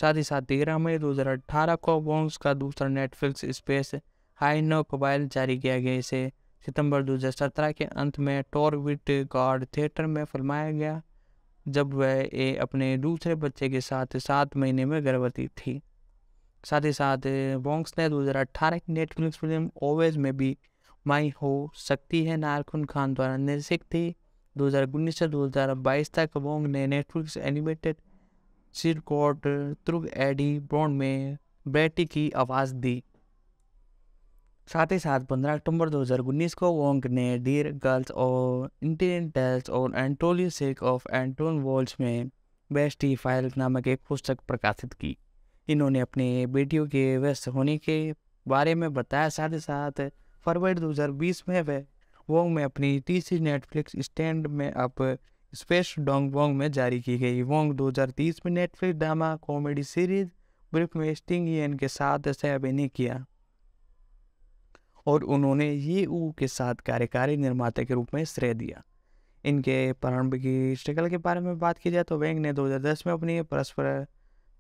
साथ ही साथ तेरह मई 2018 को वॉन्ग्स का दूसरा नेटफ्लिक्स स्पेस हाई नो कबाइल जारी किया गया इसे सितंबर 2017 के अंत में विट गार्ड थिएटर में फिल्माया गया जब वह अपने दूसरे बच्चे के साथ सात महीने में गर्भवती थी साथ ही साथ वोंग्स ने दो हज़ार अट्ठारह की नेटफ्लिक्स फिल्म ओवेज में भी माई हो सकती है नारकुन खान द्वारा निर्देशित थी दो हजार उन्नीस से दो हज़ार बाईस तक वोंग ने नेटफ्लिक्स एनिमेटेड सिरकोट त्रुग एडी ब्रॉन्ड में बेटी की आवाज़ दी साथ ही साथ पंद्रह अक्टूबर दो हजार उन्नीस को वोंग ने डियर गर्ल्स और इंडियन टेल्स और एंटोलियो सिक ऑफ एंटोन वॉल्स में बेस्टी फाइल नामक एक पुस्तक प्रकाशित की इन्होंने अपने बेटियों के व्यस्त होने के बारे में बताया साथ ही साथ फरवरी 2020 में वे वोंग में अपनी तीसरी नेटफ्लिक्स स्टैंड में अप स्पेस डोंग वोंग में जारी की गई वोंग 2030 में Netflix drama comedy series brief में स्टिंग यन के साथ सह अभिनय किया और उन्होंने ये ऊ के साथ कार्यकारी निर्माता के रूप में श्रेय दिया इनके प्रारंभ की स्ट्रगल के बारे में बात की जाए तो वेंग ने 2010 में अपनी परस्पर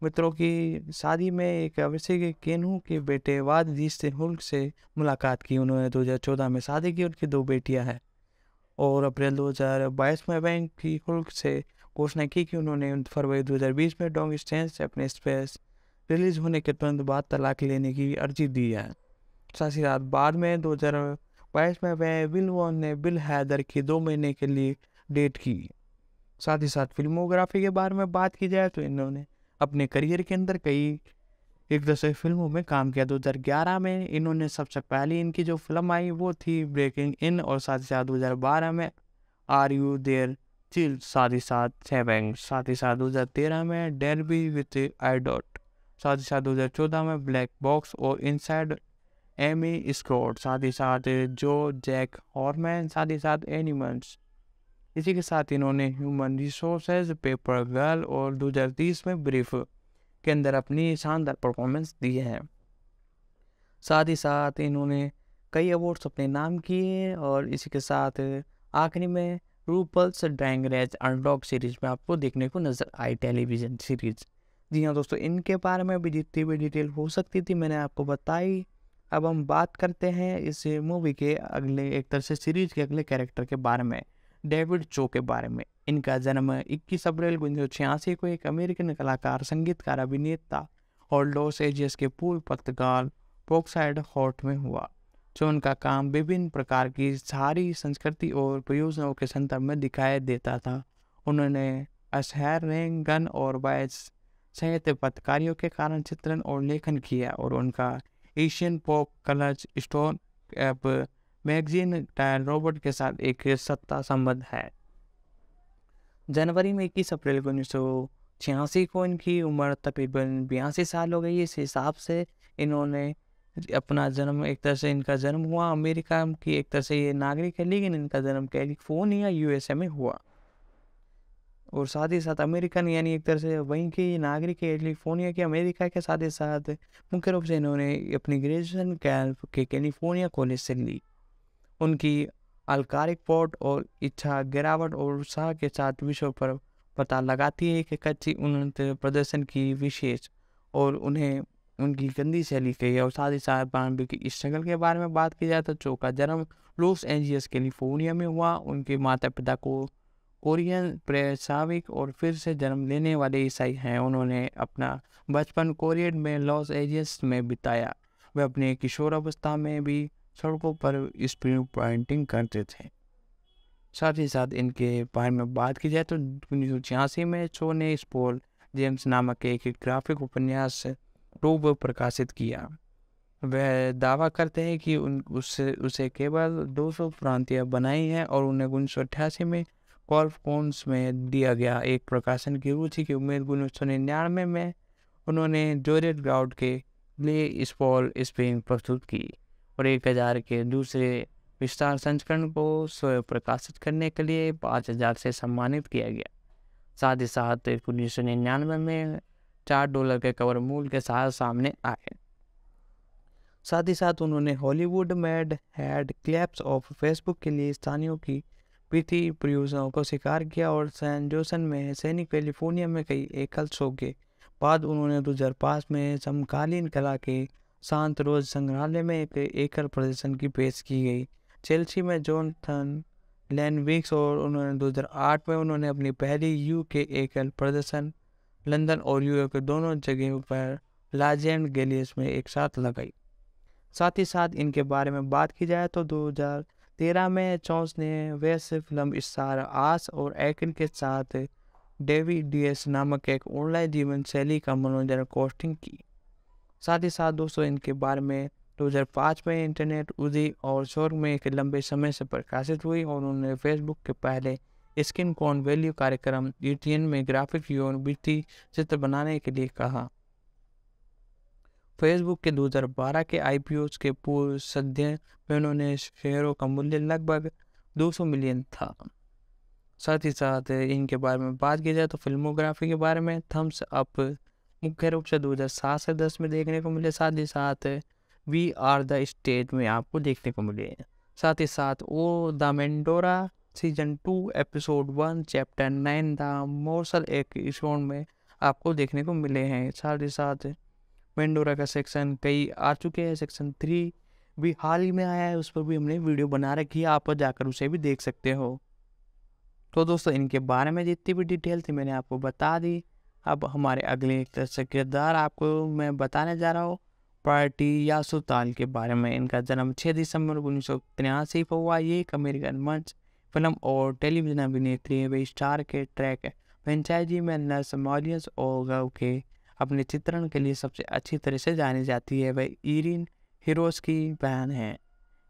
मित्रों की शादी में एक अवश्य के केनू के बेटे वादीश हुल्क से मुलाकात की उन्होंने 2014 में शादी की उनकी दो बेटियां हैं और अप्रैल 2022 में बैंक की हुल्क से घोषणा की कि उन्होंने फरवरी 2020 में डोंग स्टेन से अपने स्पेस रिलीज होने के तुरंत बाद तलाक लेने की अर्जी दी है साथ ही रात बाद में दो में वह विल वॉन ने बिल हैदर की दो महीने के लिए डेट की साथ ही साथ फिल्मोग्राफी के बारे में बात की जाए तो इन्होंने अपने करियर के अंदर कई एक दूसरे फिल्मों में काम किया दो हज़ार ग्यारह में इन्होंने सबसे पहली इनकी जो फिल्म आई वो थी ब्रेकिंग इन और साथ ही साथ दो हज़ार बारह में आर यू देर चिल साथ ही साथ सेवेंग साथ ही साथ तेरह में डेर बी विथ आई डॉट साथ ही साथ दो हज़ार चौदह में ब्लैक बॉक्स और इनसाइड एमी स्कॉट साथ ही साथ जो जैक हॉर्मैन साथ ही साथ एनिमल्स इसी के साथ इन्होंने ह्यूमन रिसोर्सेज पेपर गर्ल और दो में ब्रीफ के अंदर अपनी शानदार परफॉर्मेंस दी है साथ ही साथ इन्होंने कई अवार्ड्स अपने नाम किए और इसी के साथ आखिरी में RuPaul's drawing race unlocked series में आपको देखने को नज़र आई टेलीविज़न सीरीज जी हाँ दोस्तों इनके बारे में भी जितनी भी डिटेल हो सकती थी मैंने आपको बताई अब हम बात करते हैं इस मूवी के अगले एक तरह से सीरीज के अगले कैरेक्टर के बारे में डेविड चो के बारे में इनका जन्म 21 अप्रैल उन्नीस को एक अमेरिकन कलाकार संगीतकार अभिनेता और लॉस एजियस के पूर्व पत्रकार पोक्साइड हॉट में हुआ जो उनका काम विभिन्न प्रकार की सारी संस्कृति और परियोजनाओं के संदर्भ में दिखाई देता था उन्होंने असहर गन और वायस सहित पत्रकारियों के कारण चित्रण और लेखन किया और उनका Asian pop colours Stone magazine टायर रॉबर्ट के साथ एक सत्ता संबंध है जनवरी में इक्कीस अप्रैल को उन्नीस सौ छियासी को इनकी उम्र तकरीबन बयासी साल हो गई इस हिसाब से इन्होंने अपना जन्म एक तरह से इनका जन्म हुआ अमेरिका की एक तरह से ये नागरिक है लेकिन इनका जन्म कैलिफोर्निया यूएसए में हुआ और साथ ही साथ अमेरिकन यानी एक तरह से वहीं के नागरिक कैलिफोर्निया के अमेरिका के साथ ही साथ मुख्य रूप से इन्होंने अपनी ग्रेजुएशन के कैलिफोर्निया कॉलेज से ली उनकी अलकारिक पोर्ट और इच्छा गिरावट और उत्साह के साथ विषय पर पता लगाती है कि कच्ची उन्नत प्रदर्शन की विशेष और उन्हें उनकी गंदी शैली के और साथ ही साथ प्रारंभिक की स्ट्रगल के बारे में बात की जाए तो चो का जन्म लॉस एंजियस कैलिफोर्निया में हुआ उनके माता पिता को कोरियन प्रेसाविक और फिर से जन्म लेने वाले ईसाई हैं उन्होंने अपना बचपन कोरियन में लॉस एंजल्स में बिताया वे अपने किशोर अवस्था में भी सड़कों पर स्प्रिंग पॉइंटिंग करते थे साथ ही साथ इनके बारे में बात की जाए तो उन्नीस सौ छियासी में छो ने स्पोल जेम्स नामक एक ग्राफिक उपन्यास टूब प्रकाशित किया वह दावा करते हैं कि उन उससे उसे केवल 200 सौ प्रांतियाँ बनाई हैं और उन्हें उन्नीस सौ अट्ठासी में कॉल्फ कॉन्स में दिया गया एक प्रकाशन की रुचि की उम्मीद उन्नीस सौ निन्यानवे में उन्होंने जोरेट ग्राउड के लिए स्पॉल स्प्रिंग प्रस्तुत की और एक हजार के दूसरे विस्तार संस्करण को स्वयं प्रकाशित करने के लिए पाँच हजार से सम्मानित किया गया साथ ही साथ उन्नीस सौ निन्यानवे में चार डॉलर के कवर मूल के साथ सामने आए साथ ही साथ उन्होंने Hollywood mad had claps of Facebook के लिए स्थानियों की प्रीति परियोजनाओं को स्वीकार किया और सैन जोसन में सैनिक कैलिफोर्निया में कई एकल शो के बाद उन्होंने 2005 में समकालीन कला के शांत रोज संग्रहालय में एक एकल प्रदर्शन की पेश की गई चेल्सी में जोनथन लैनविक्स और उन्होंने 2008 में उन्होंने अपनी पहली यू के एकल प्रदर्शन लंदन और यूरोप के दोनों जगहों पर लाजेंड गैलियस में एक साथ लगाई साथ ही साथ इनके बारे में बात की जाए तो 2013 में चौंस ने वैसे फिल्म स्टार आस और एक्न के साथ डेविड डीएस नामक एक ऑनलाइन जीवन शैली का मनोरंजन कोस्टिंग की साथ ही साथ दोस्तों इनके बारे में 2005 में इंटरनेट उदी और शोर में एक लंबे समय से प्रकाशित हुई और उन्होंने फेसबुक के पहले स्किन कॉन वैल्यू कार्यक्रम यूटीएन में ग्राफिक यौन वित्तीय चित्र बनाने के लिए कहा फेसबुक के 2012 के आई के पूर्व सद्य में उन्होंने शेयरों का मूल्य लगभग 200 मिलियन था साथ ही साथ इनके बारे में बात की जाए तो फिल्मोग्राफी के बारे में थम्स अप मुख्य रूप से दो हज़ार सात से दस में देखने को मिले साथ ही साथ वी आर द स्टेट में आपको देखने को मिले साथ ही साथ oh the Mandora season two episode one chapter nine the एक एपिसोड में आपको देखने को मिले हैं साथ ही साथ मेंडोरा का सेक्शन कई आ चुके हैं सेक्शन थ्री भी हाल ही में आया है उस पर भी हमने वीडियो बना रखी है आप जाकर उसे भी देख सकते हो तो दोस्तों इनके बारे में जितनी भी डिटेल थी मैंने आपको बता दी अब हमारे अगले एक तरह किरदार आपको मैं बताने जा रहा हूँ पार्टी यासुताल के बारे में इनका जन्म 6 दिसंबर उन्नीस सौ तिरासी को हुआ ये एक अमेरिकन मंच फिल्म और टेलीविजन अभिनेत्री है वे स्टार के ट्रैक फ्रेंचाइजी में नर्स मॉलियस और गव के अपने चित्रण के लिए सबसे अच्छी तरह से जानी जाती है वह इरिन हीरोज की बहन है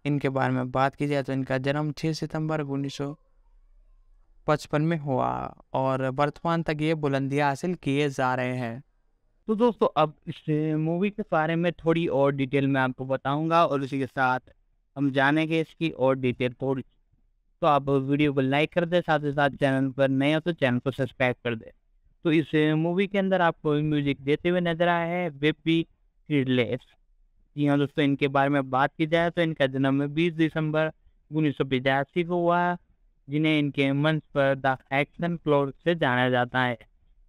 इनके बारे में बात की जाए तो इनका जन्म छः सितंबर उन्नीस सौ पचपन में हुआ और वर्तमान तक ये बुलंदियाँ हासिल किए जा रहे हैं तो दोस्तों अब इस मूवी के बारे में थोड़ी और डिटेल में आपको बताऊंगा और उसी के साथ हम जानेंगे इसकी और डिटेल थोड़ी तो आप वीडियो को लाइक कर दें साथ ही साथ चैनल पर नए हो तो चैनल को सब्सक्राइब कर दें तो इस मूवी के अंदर आपको म्यूजिक देते हुए नजर आया है बेबी किडलेस जी हाँ दोस्तों इनके बारे में बात की जाए तो इनका जन्म बीस दिसंबर उन्नीस सौ पचासी को हुआ है जिन्हें इनके मंच पर द एक्शन फ्लोर से जाना जाता है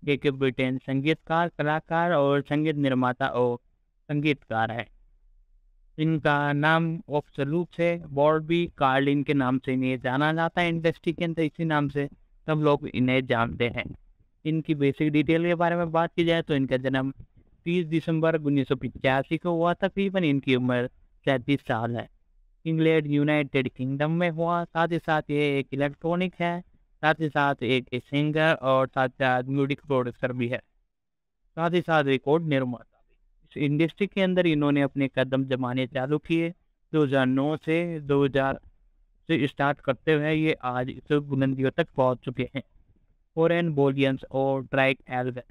जे के ब्रिटेन संगीतकार कलाकार और संगीत निर्माता और संगीतकार है इनका नाम ऑफ से बॉर्बी कार्लिन के नाम से इन्हें जाना जाता है इंडस्ट्री के अंदर इसी नाम से सब लोग इन्हें जानते हैं इनकी बेसिक डिटेल के बारे में बात की जाए तो इनका जन्म 30 दिसंबर उन्नीस को हुआ तकरीबन इनकी उम्र सैंतीस साल है इंग्लैंड यूनाइटेड किंगडम में हुआ साथ ही साथ ये एक इलेक्ट्रॉनिक है साथ ही साथ एक सिंगर और साथ ही साथ म्यूजिक प्रोड्यूसर भी है साथ ही साथ रिकॉर्ड निर्माता भी इस इंडस्ट्री के अंदर इन्होंने अपने कदम जमाने चालू किए 2009 से 2000 से स्टार्ट करते हुए ये आज इस बुलंदियों तक पहुंच चुके हैं फॉरन बोलियंस और ट्रैक एल्बम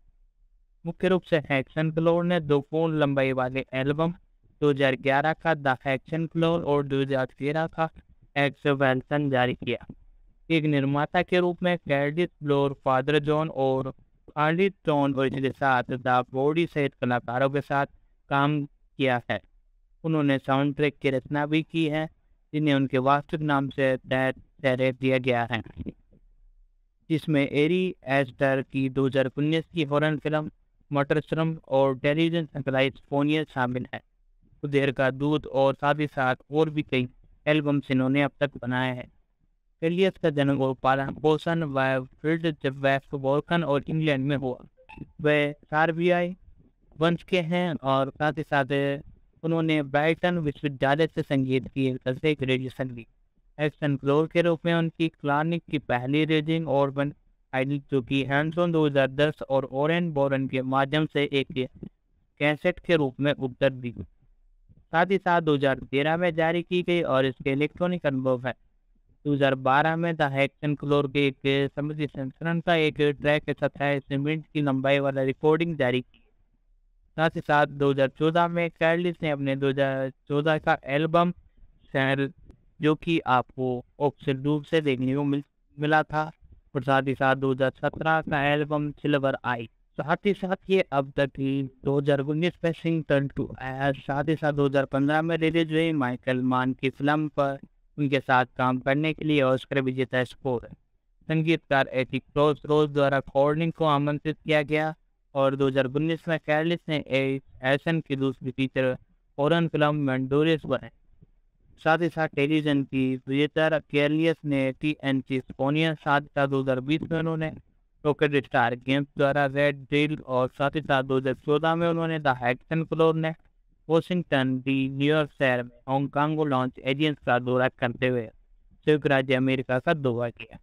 मुख्य रूप से हैक्सन ग्लोर ने दो पूर्ण लंबाई वाले एल्बम 2011 का द एक्शन क्लोन और 2013 का एक्सवेंसन जारी किया एक निर्माता के रूप में कैडिस ब्लोर फादर जॉन और आर्डिस जॉन और इसके साथ द बॉडी सहित कलाकारों के साथ काम किया है उन्होंने साउंड ट्रैक की रचना भी की है जिन्हें उनके वास्तविक नाम से दिया गया है जिसमें एरी एस्टर की दो हजार उन्नीस की हॉरन फिल्म मटरश्रम और टेलीविजन संकलाइज फोनियर शामिल है कुबेर का दूध और साथ ही साथ और भी कई एल्बम्स इन्होंने अब तक बनाए हैं फेलियस का जन्म और पालन पोषण व जब वेस्ट वॉल्कन और इंग्लैंड में हुआ वह सार्बियाई वंश के हैं और साथ ही साथ उन्होंने ब्राइटन विश्वविद्यालय से संगीत की से ग्रेजुएशन ली एक्सन फ्लोर के रूप में उनकी क्लानिक की पहली रीडिंग और वन आइडल जो कि हैंडसोन दो हज़ार दस और ओरन बोरन के माध्यम से एक कैसेट के रूप में उत्तर दी साथ ही साथ 2013 में जारी की गई और इसके इलेक्ट्रॉनिक अनुभव है 2012 में द हैक्सन क्लोर के एक समिति संस्करण का एक ट्रैक के साथ है मिनट की लंबाई वाला रिकॉर्डिंग जारी की साथ ही साथ 2014 में कैरलिस ने अपने 2014 का एल्बम शहर जो कि आपको ऑप्शन रूप से देखने को मिल मिला था और साथ ही साथ 2017 का एल्बम सिल्वर आई साथ ही साथ ये अब तक ही दो हजार उन्नीस में सिंह टर्न टू आया साथ ही साथ दो हजार पंद्रह में रिलीज हुई माइकल मान की फिल्म पर उनके साथ काम करने के लिए ऑस्कर विजेता स्कोर संगीतकार एटी रोज रोज द्वारा कॉर्निंग को आमंत्रित किया गया और उन्नीस में कैरलिस ने एसन की दूसरी फीचर फॉरन फिल्म मैंडोरियस बने साथ ही साथ टेलीविजन की विजेता कैरलियस ने टी एन की ही साथ दो हजार बीस में उन्होंने टोकन स्टार गेम्स द्वारा रेड ड्रिल और साथ ही साथ दो हज़ार चौदह में उन्होंने द हैक्सन क्लोर ने वॉशिंगटन डी न्यूयॉर्क शहर में हांगकांग को लॉन्च एजेंस का दौरा करते हुए संयुक्त राज्य अमेरिका का दौरा किया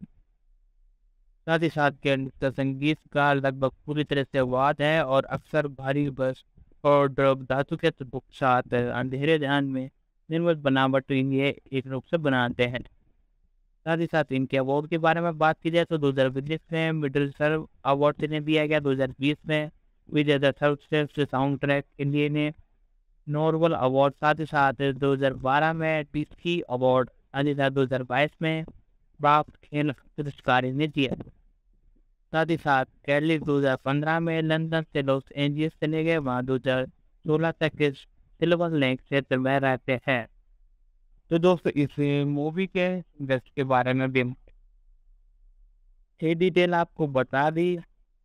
साथ ही साथ के संगीत का लगभग पूरी तरह से वाद है और अक्सर भारी बस और ड्रब धातु के साथ अंधेरे ध्यान में निर्मित बनावट ये एक रूप से बनाते हैं साथ ही साथ इनके अवार्ड के बारे में बात की जाए तो दो हज़ार में मिडिल सर्व अवार्ड इन्हें दिया गया दो हज़ार बीस में विजय द सर्वश्रेष्ठ साउंड ट्रैक के लिए इन्हें नॉर्वल अवार्ड साथ ही साथ 2012 में टिस्की अवार्ड साथ ही साथ दो में प्राप्त खेल पुरस्कार इन्हें दिया साथ ही साथ हजार पंद्रह में लंदन से लॉस एंजल्स चले गए वहाँ दो हजार सोलह तक सिल्वर लेक क्षेत्र में रहते हैं तो दोस्तों इस मूवी के इंडस्ट्री के बारे में भी ये डिटेल आपको बता दी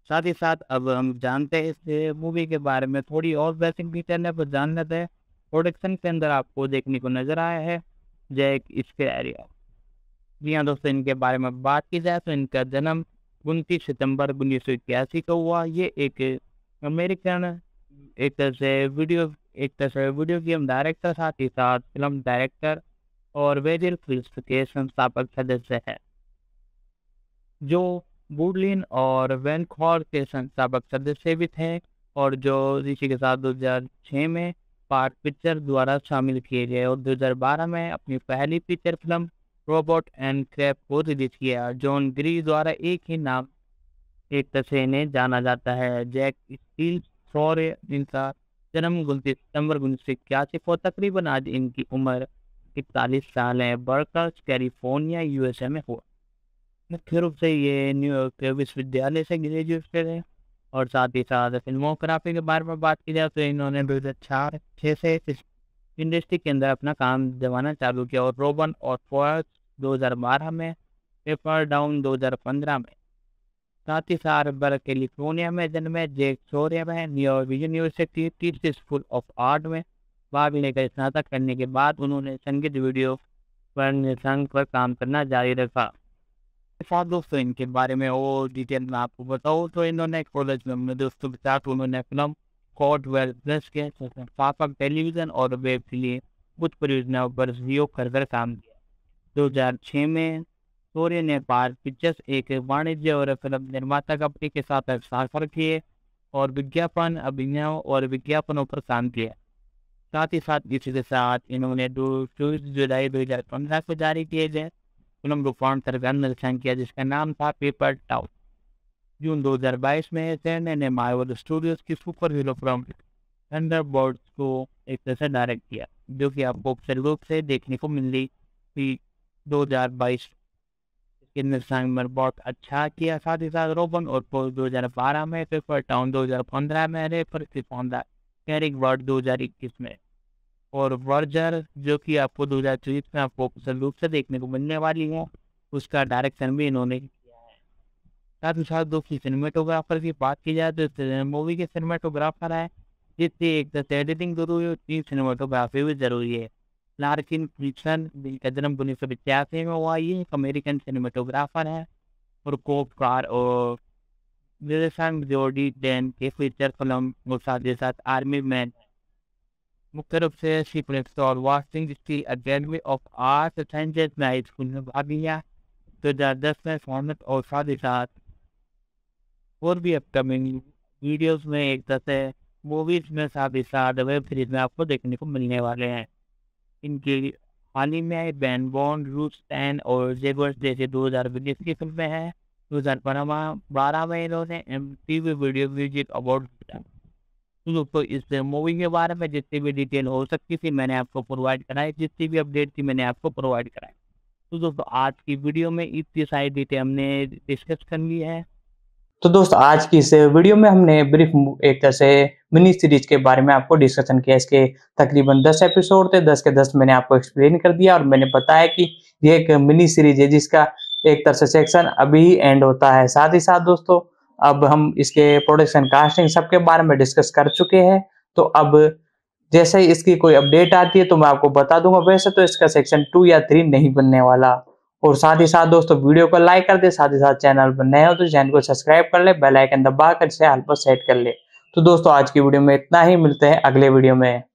साथ ही साथ अब हम जानते हैं इस मूवी के बारे में थोड़ी और बेसिक डिटेल है पर जान लेते हैं प्रोडक्शन के अंदर आपको देखने को नजर आया है जय इसके एरिया जी हाँ दोस्तों इनके बारे में बात की जाए तो इनका जन्म उनतीस सितंबर उन्नीस सौ को हुआ ये एक अमेरिकन एक तरह से वीडियो एक तरह से वीडियो गेम डायरेक्टर साथ ही साथ फिल्म डायरेक्टर और वेरियल क्रिस्ट के संस्थापक सदस्य है जो बुडलिन और वेनखॉर के संस्थापक सदस्य भी थे और जो ऋषि के साथ 2006 में पार्ट पिक्चर द्वारा शामिल किए गए और 2012 में अपनी पहली picture film robot and crap को रिलीज किया जॉन ग्री द्वारा एक ही नाम एक तसे ने जाना जाता है जैक स्टील सौर्य इनका जन्म उनतीस सितंबर उन्नीस सौ इक्यासी को तकरीबन आज इनकी उम्र इकतालीस साल है बर्कर्स कैलिफोर्निया यूएसए में हुआ रूप से ये न्यूयॉर्क के विश्वविद्यालय से ग्रेजुएट करे और साथ ही साथ फिल्मोग्राफी के बारे में बात की जाए तो इन्होंने दो हज़ार चार छः से इंडस्ट्री के अंदर अपना काम जमाना चालू किया और रोबन और फॉर्स बारह में पेपर डाउन दो हज़ार पंद्रह में साथ ही साथ बर्क कैलिफोर्निया में जन्मे जेक सोरे में New York university teachers school of art में भाग लेकर स्नातक करने के बाद उन्होंने संगीत वीडियो पर निर्संग पर काम करना जारी रखा साथ दोस्तों इनके बारे में और डिटेल में आपको बताऊँ तो इन्होंने कॉलेज में अपने दोस्तों के साथ उन्होंने फिल्म कॉट वेल प्लस के संस्थापक टेलीविज़न और वेब के लिए कुछ परियोजनाओं पर सहयोग कर कर काम किया 2006 में सूर्य ने पार पिक्चर्स एक वाणिज्य और फिल्म निर्माता कंपनी के साथ साफर किए और विज्ञापन अभिनयों और विज्ञापनों पर काम किया साथ ही साथ इसी के साथ इन्होंने दो चौबीस जुलाई दो हज़ार पंद्रह को जारी किए गए फिल्म रिफॉर्म सरकार निरीक्षण किया जिसका नाम था पेपर टाउन जून 2022 में चैन ने मार्वल स्टूडियोज की सुपर हीरो फिल्म थंडरबर्ड्स को एक तरह से डायरेक्ट किया जो कि आपको रूप से देखने को मिल रही थी दो हज़ार बाईस के निर्सांग में बहुत अच्छा किया साथ ही साथ रोबन और दो हज़ार बारह में पेपर टाउन दो हज़ार पंद्रह में रेफर पंद्रह कैरिक वर्ड दो हज़ार इक्कीस में और वर्जर जो कि आपको दो हज़ार चौबीस में आपको रूप से देखने को मिलने वाली है उसका डायरेक्शन भी इन्होंने किया है साथ ही साथ दोस्ती सिनेमेटोग्राफर की बात की जाए तो मूवी के सिनेमाटोग्राफर है जिससे एक तरह से एडिटिंग जरूरी होती है सिनेमाटोग्राफी भी जरूरी है लार्किन क्रिप्सन जिनका जन्म उन्नीस सौ पचासी में हुआ ये एक अमेरिकन सिनेमाटोग्राफर है और कोपकार और निर्देशन जोडी डेन के फीचर फिल्म और साथ ही साथ आर्मी मैन है मुख्य रूप से सीक्रेट्स वास्टिंग जिसकी अकेडमी ऑफ स्कूल भाग लिया दो हज़ार दस में फॉर्मेट और साथ ही साथ और भी अपकमिंग वीडियोस में एक तरह से मूवीज में साथ ही साथ वेब सीरीज में आपको देखने को मिलने वाले हैं इनकी हाल ही में बैन बॉन्ड रूट टेन और जेवर्स जैसे दो हज़ार बीस की फिल्में हैं दो हज़ार बारह में इन्होंने M T V video music award जीता दोस्तों तो इस मूवी के बारे में जितनी भी डिटेल हो सकती थी मैंने आपको प्रोवाइड कराई जितनी भी अपडेट थी मैंने आपको प्रोवाइड कराई तो दोस्तों आज की वीडियो में इतनी सारी डिटेल हमने डिस्कस कर ली है तो दोस्तों आज की इस वीडियो में हमने ब्रीफ एक तरह से मिनी सीरीज के बारे में आपको डिस्कशन किया इसके तकरीबन 10 एपिसोड थे 10 के 10 मैंने आपको एक्सप्लेन कर दिया और मैंने बताया कि ये एक मिनी सीरीज है जिसका एक तरह से सेक्शन अभी एंड होता है साथ ही साथ दोस्तों अब हम इसके प्रोडक्शन कास्टिंग सबके बारे में डिस्कस कर चुके हैं तो अब जैसे ही इसकी कोई अपडेट आती है तो मैं आपको बता दूंगा वैसे तो इसका सेक्शन टू या थ्री नहीं बनने वाला और साथ ही साथ दोस्तों वीडियो को लाइक कर दे साथ ही साथ चैनल पर नए हो तो चैनल को सब्सक्राइब कर ले बेल आइकन दबा कर से हाल पर सेट कर ले तो दोस्तों आज की वीडियो में इतना ही मिलते हैं अगले वीडियो में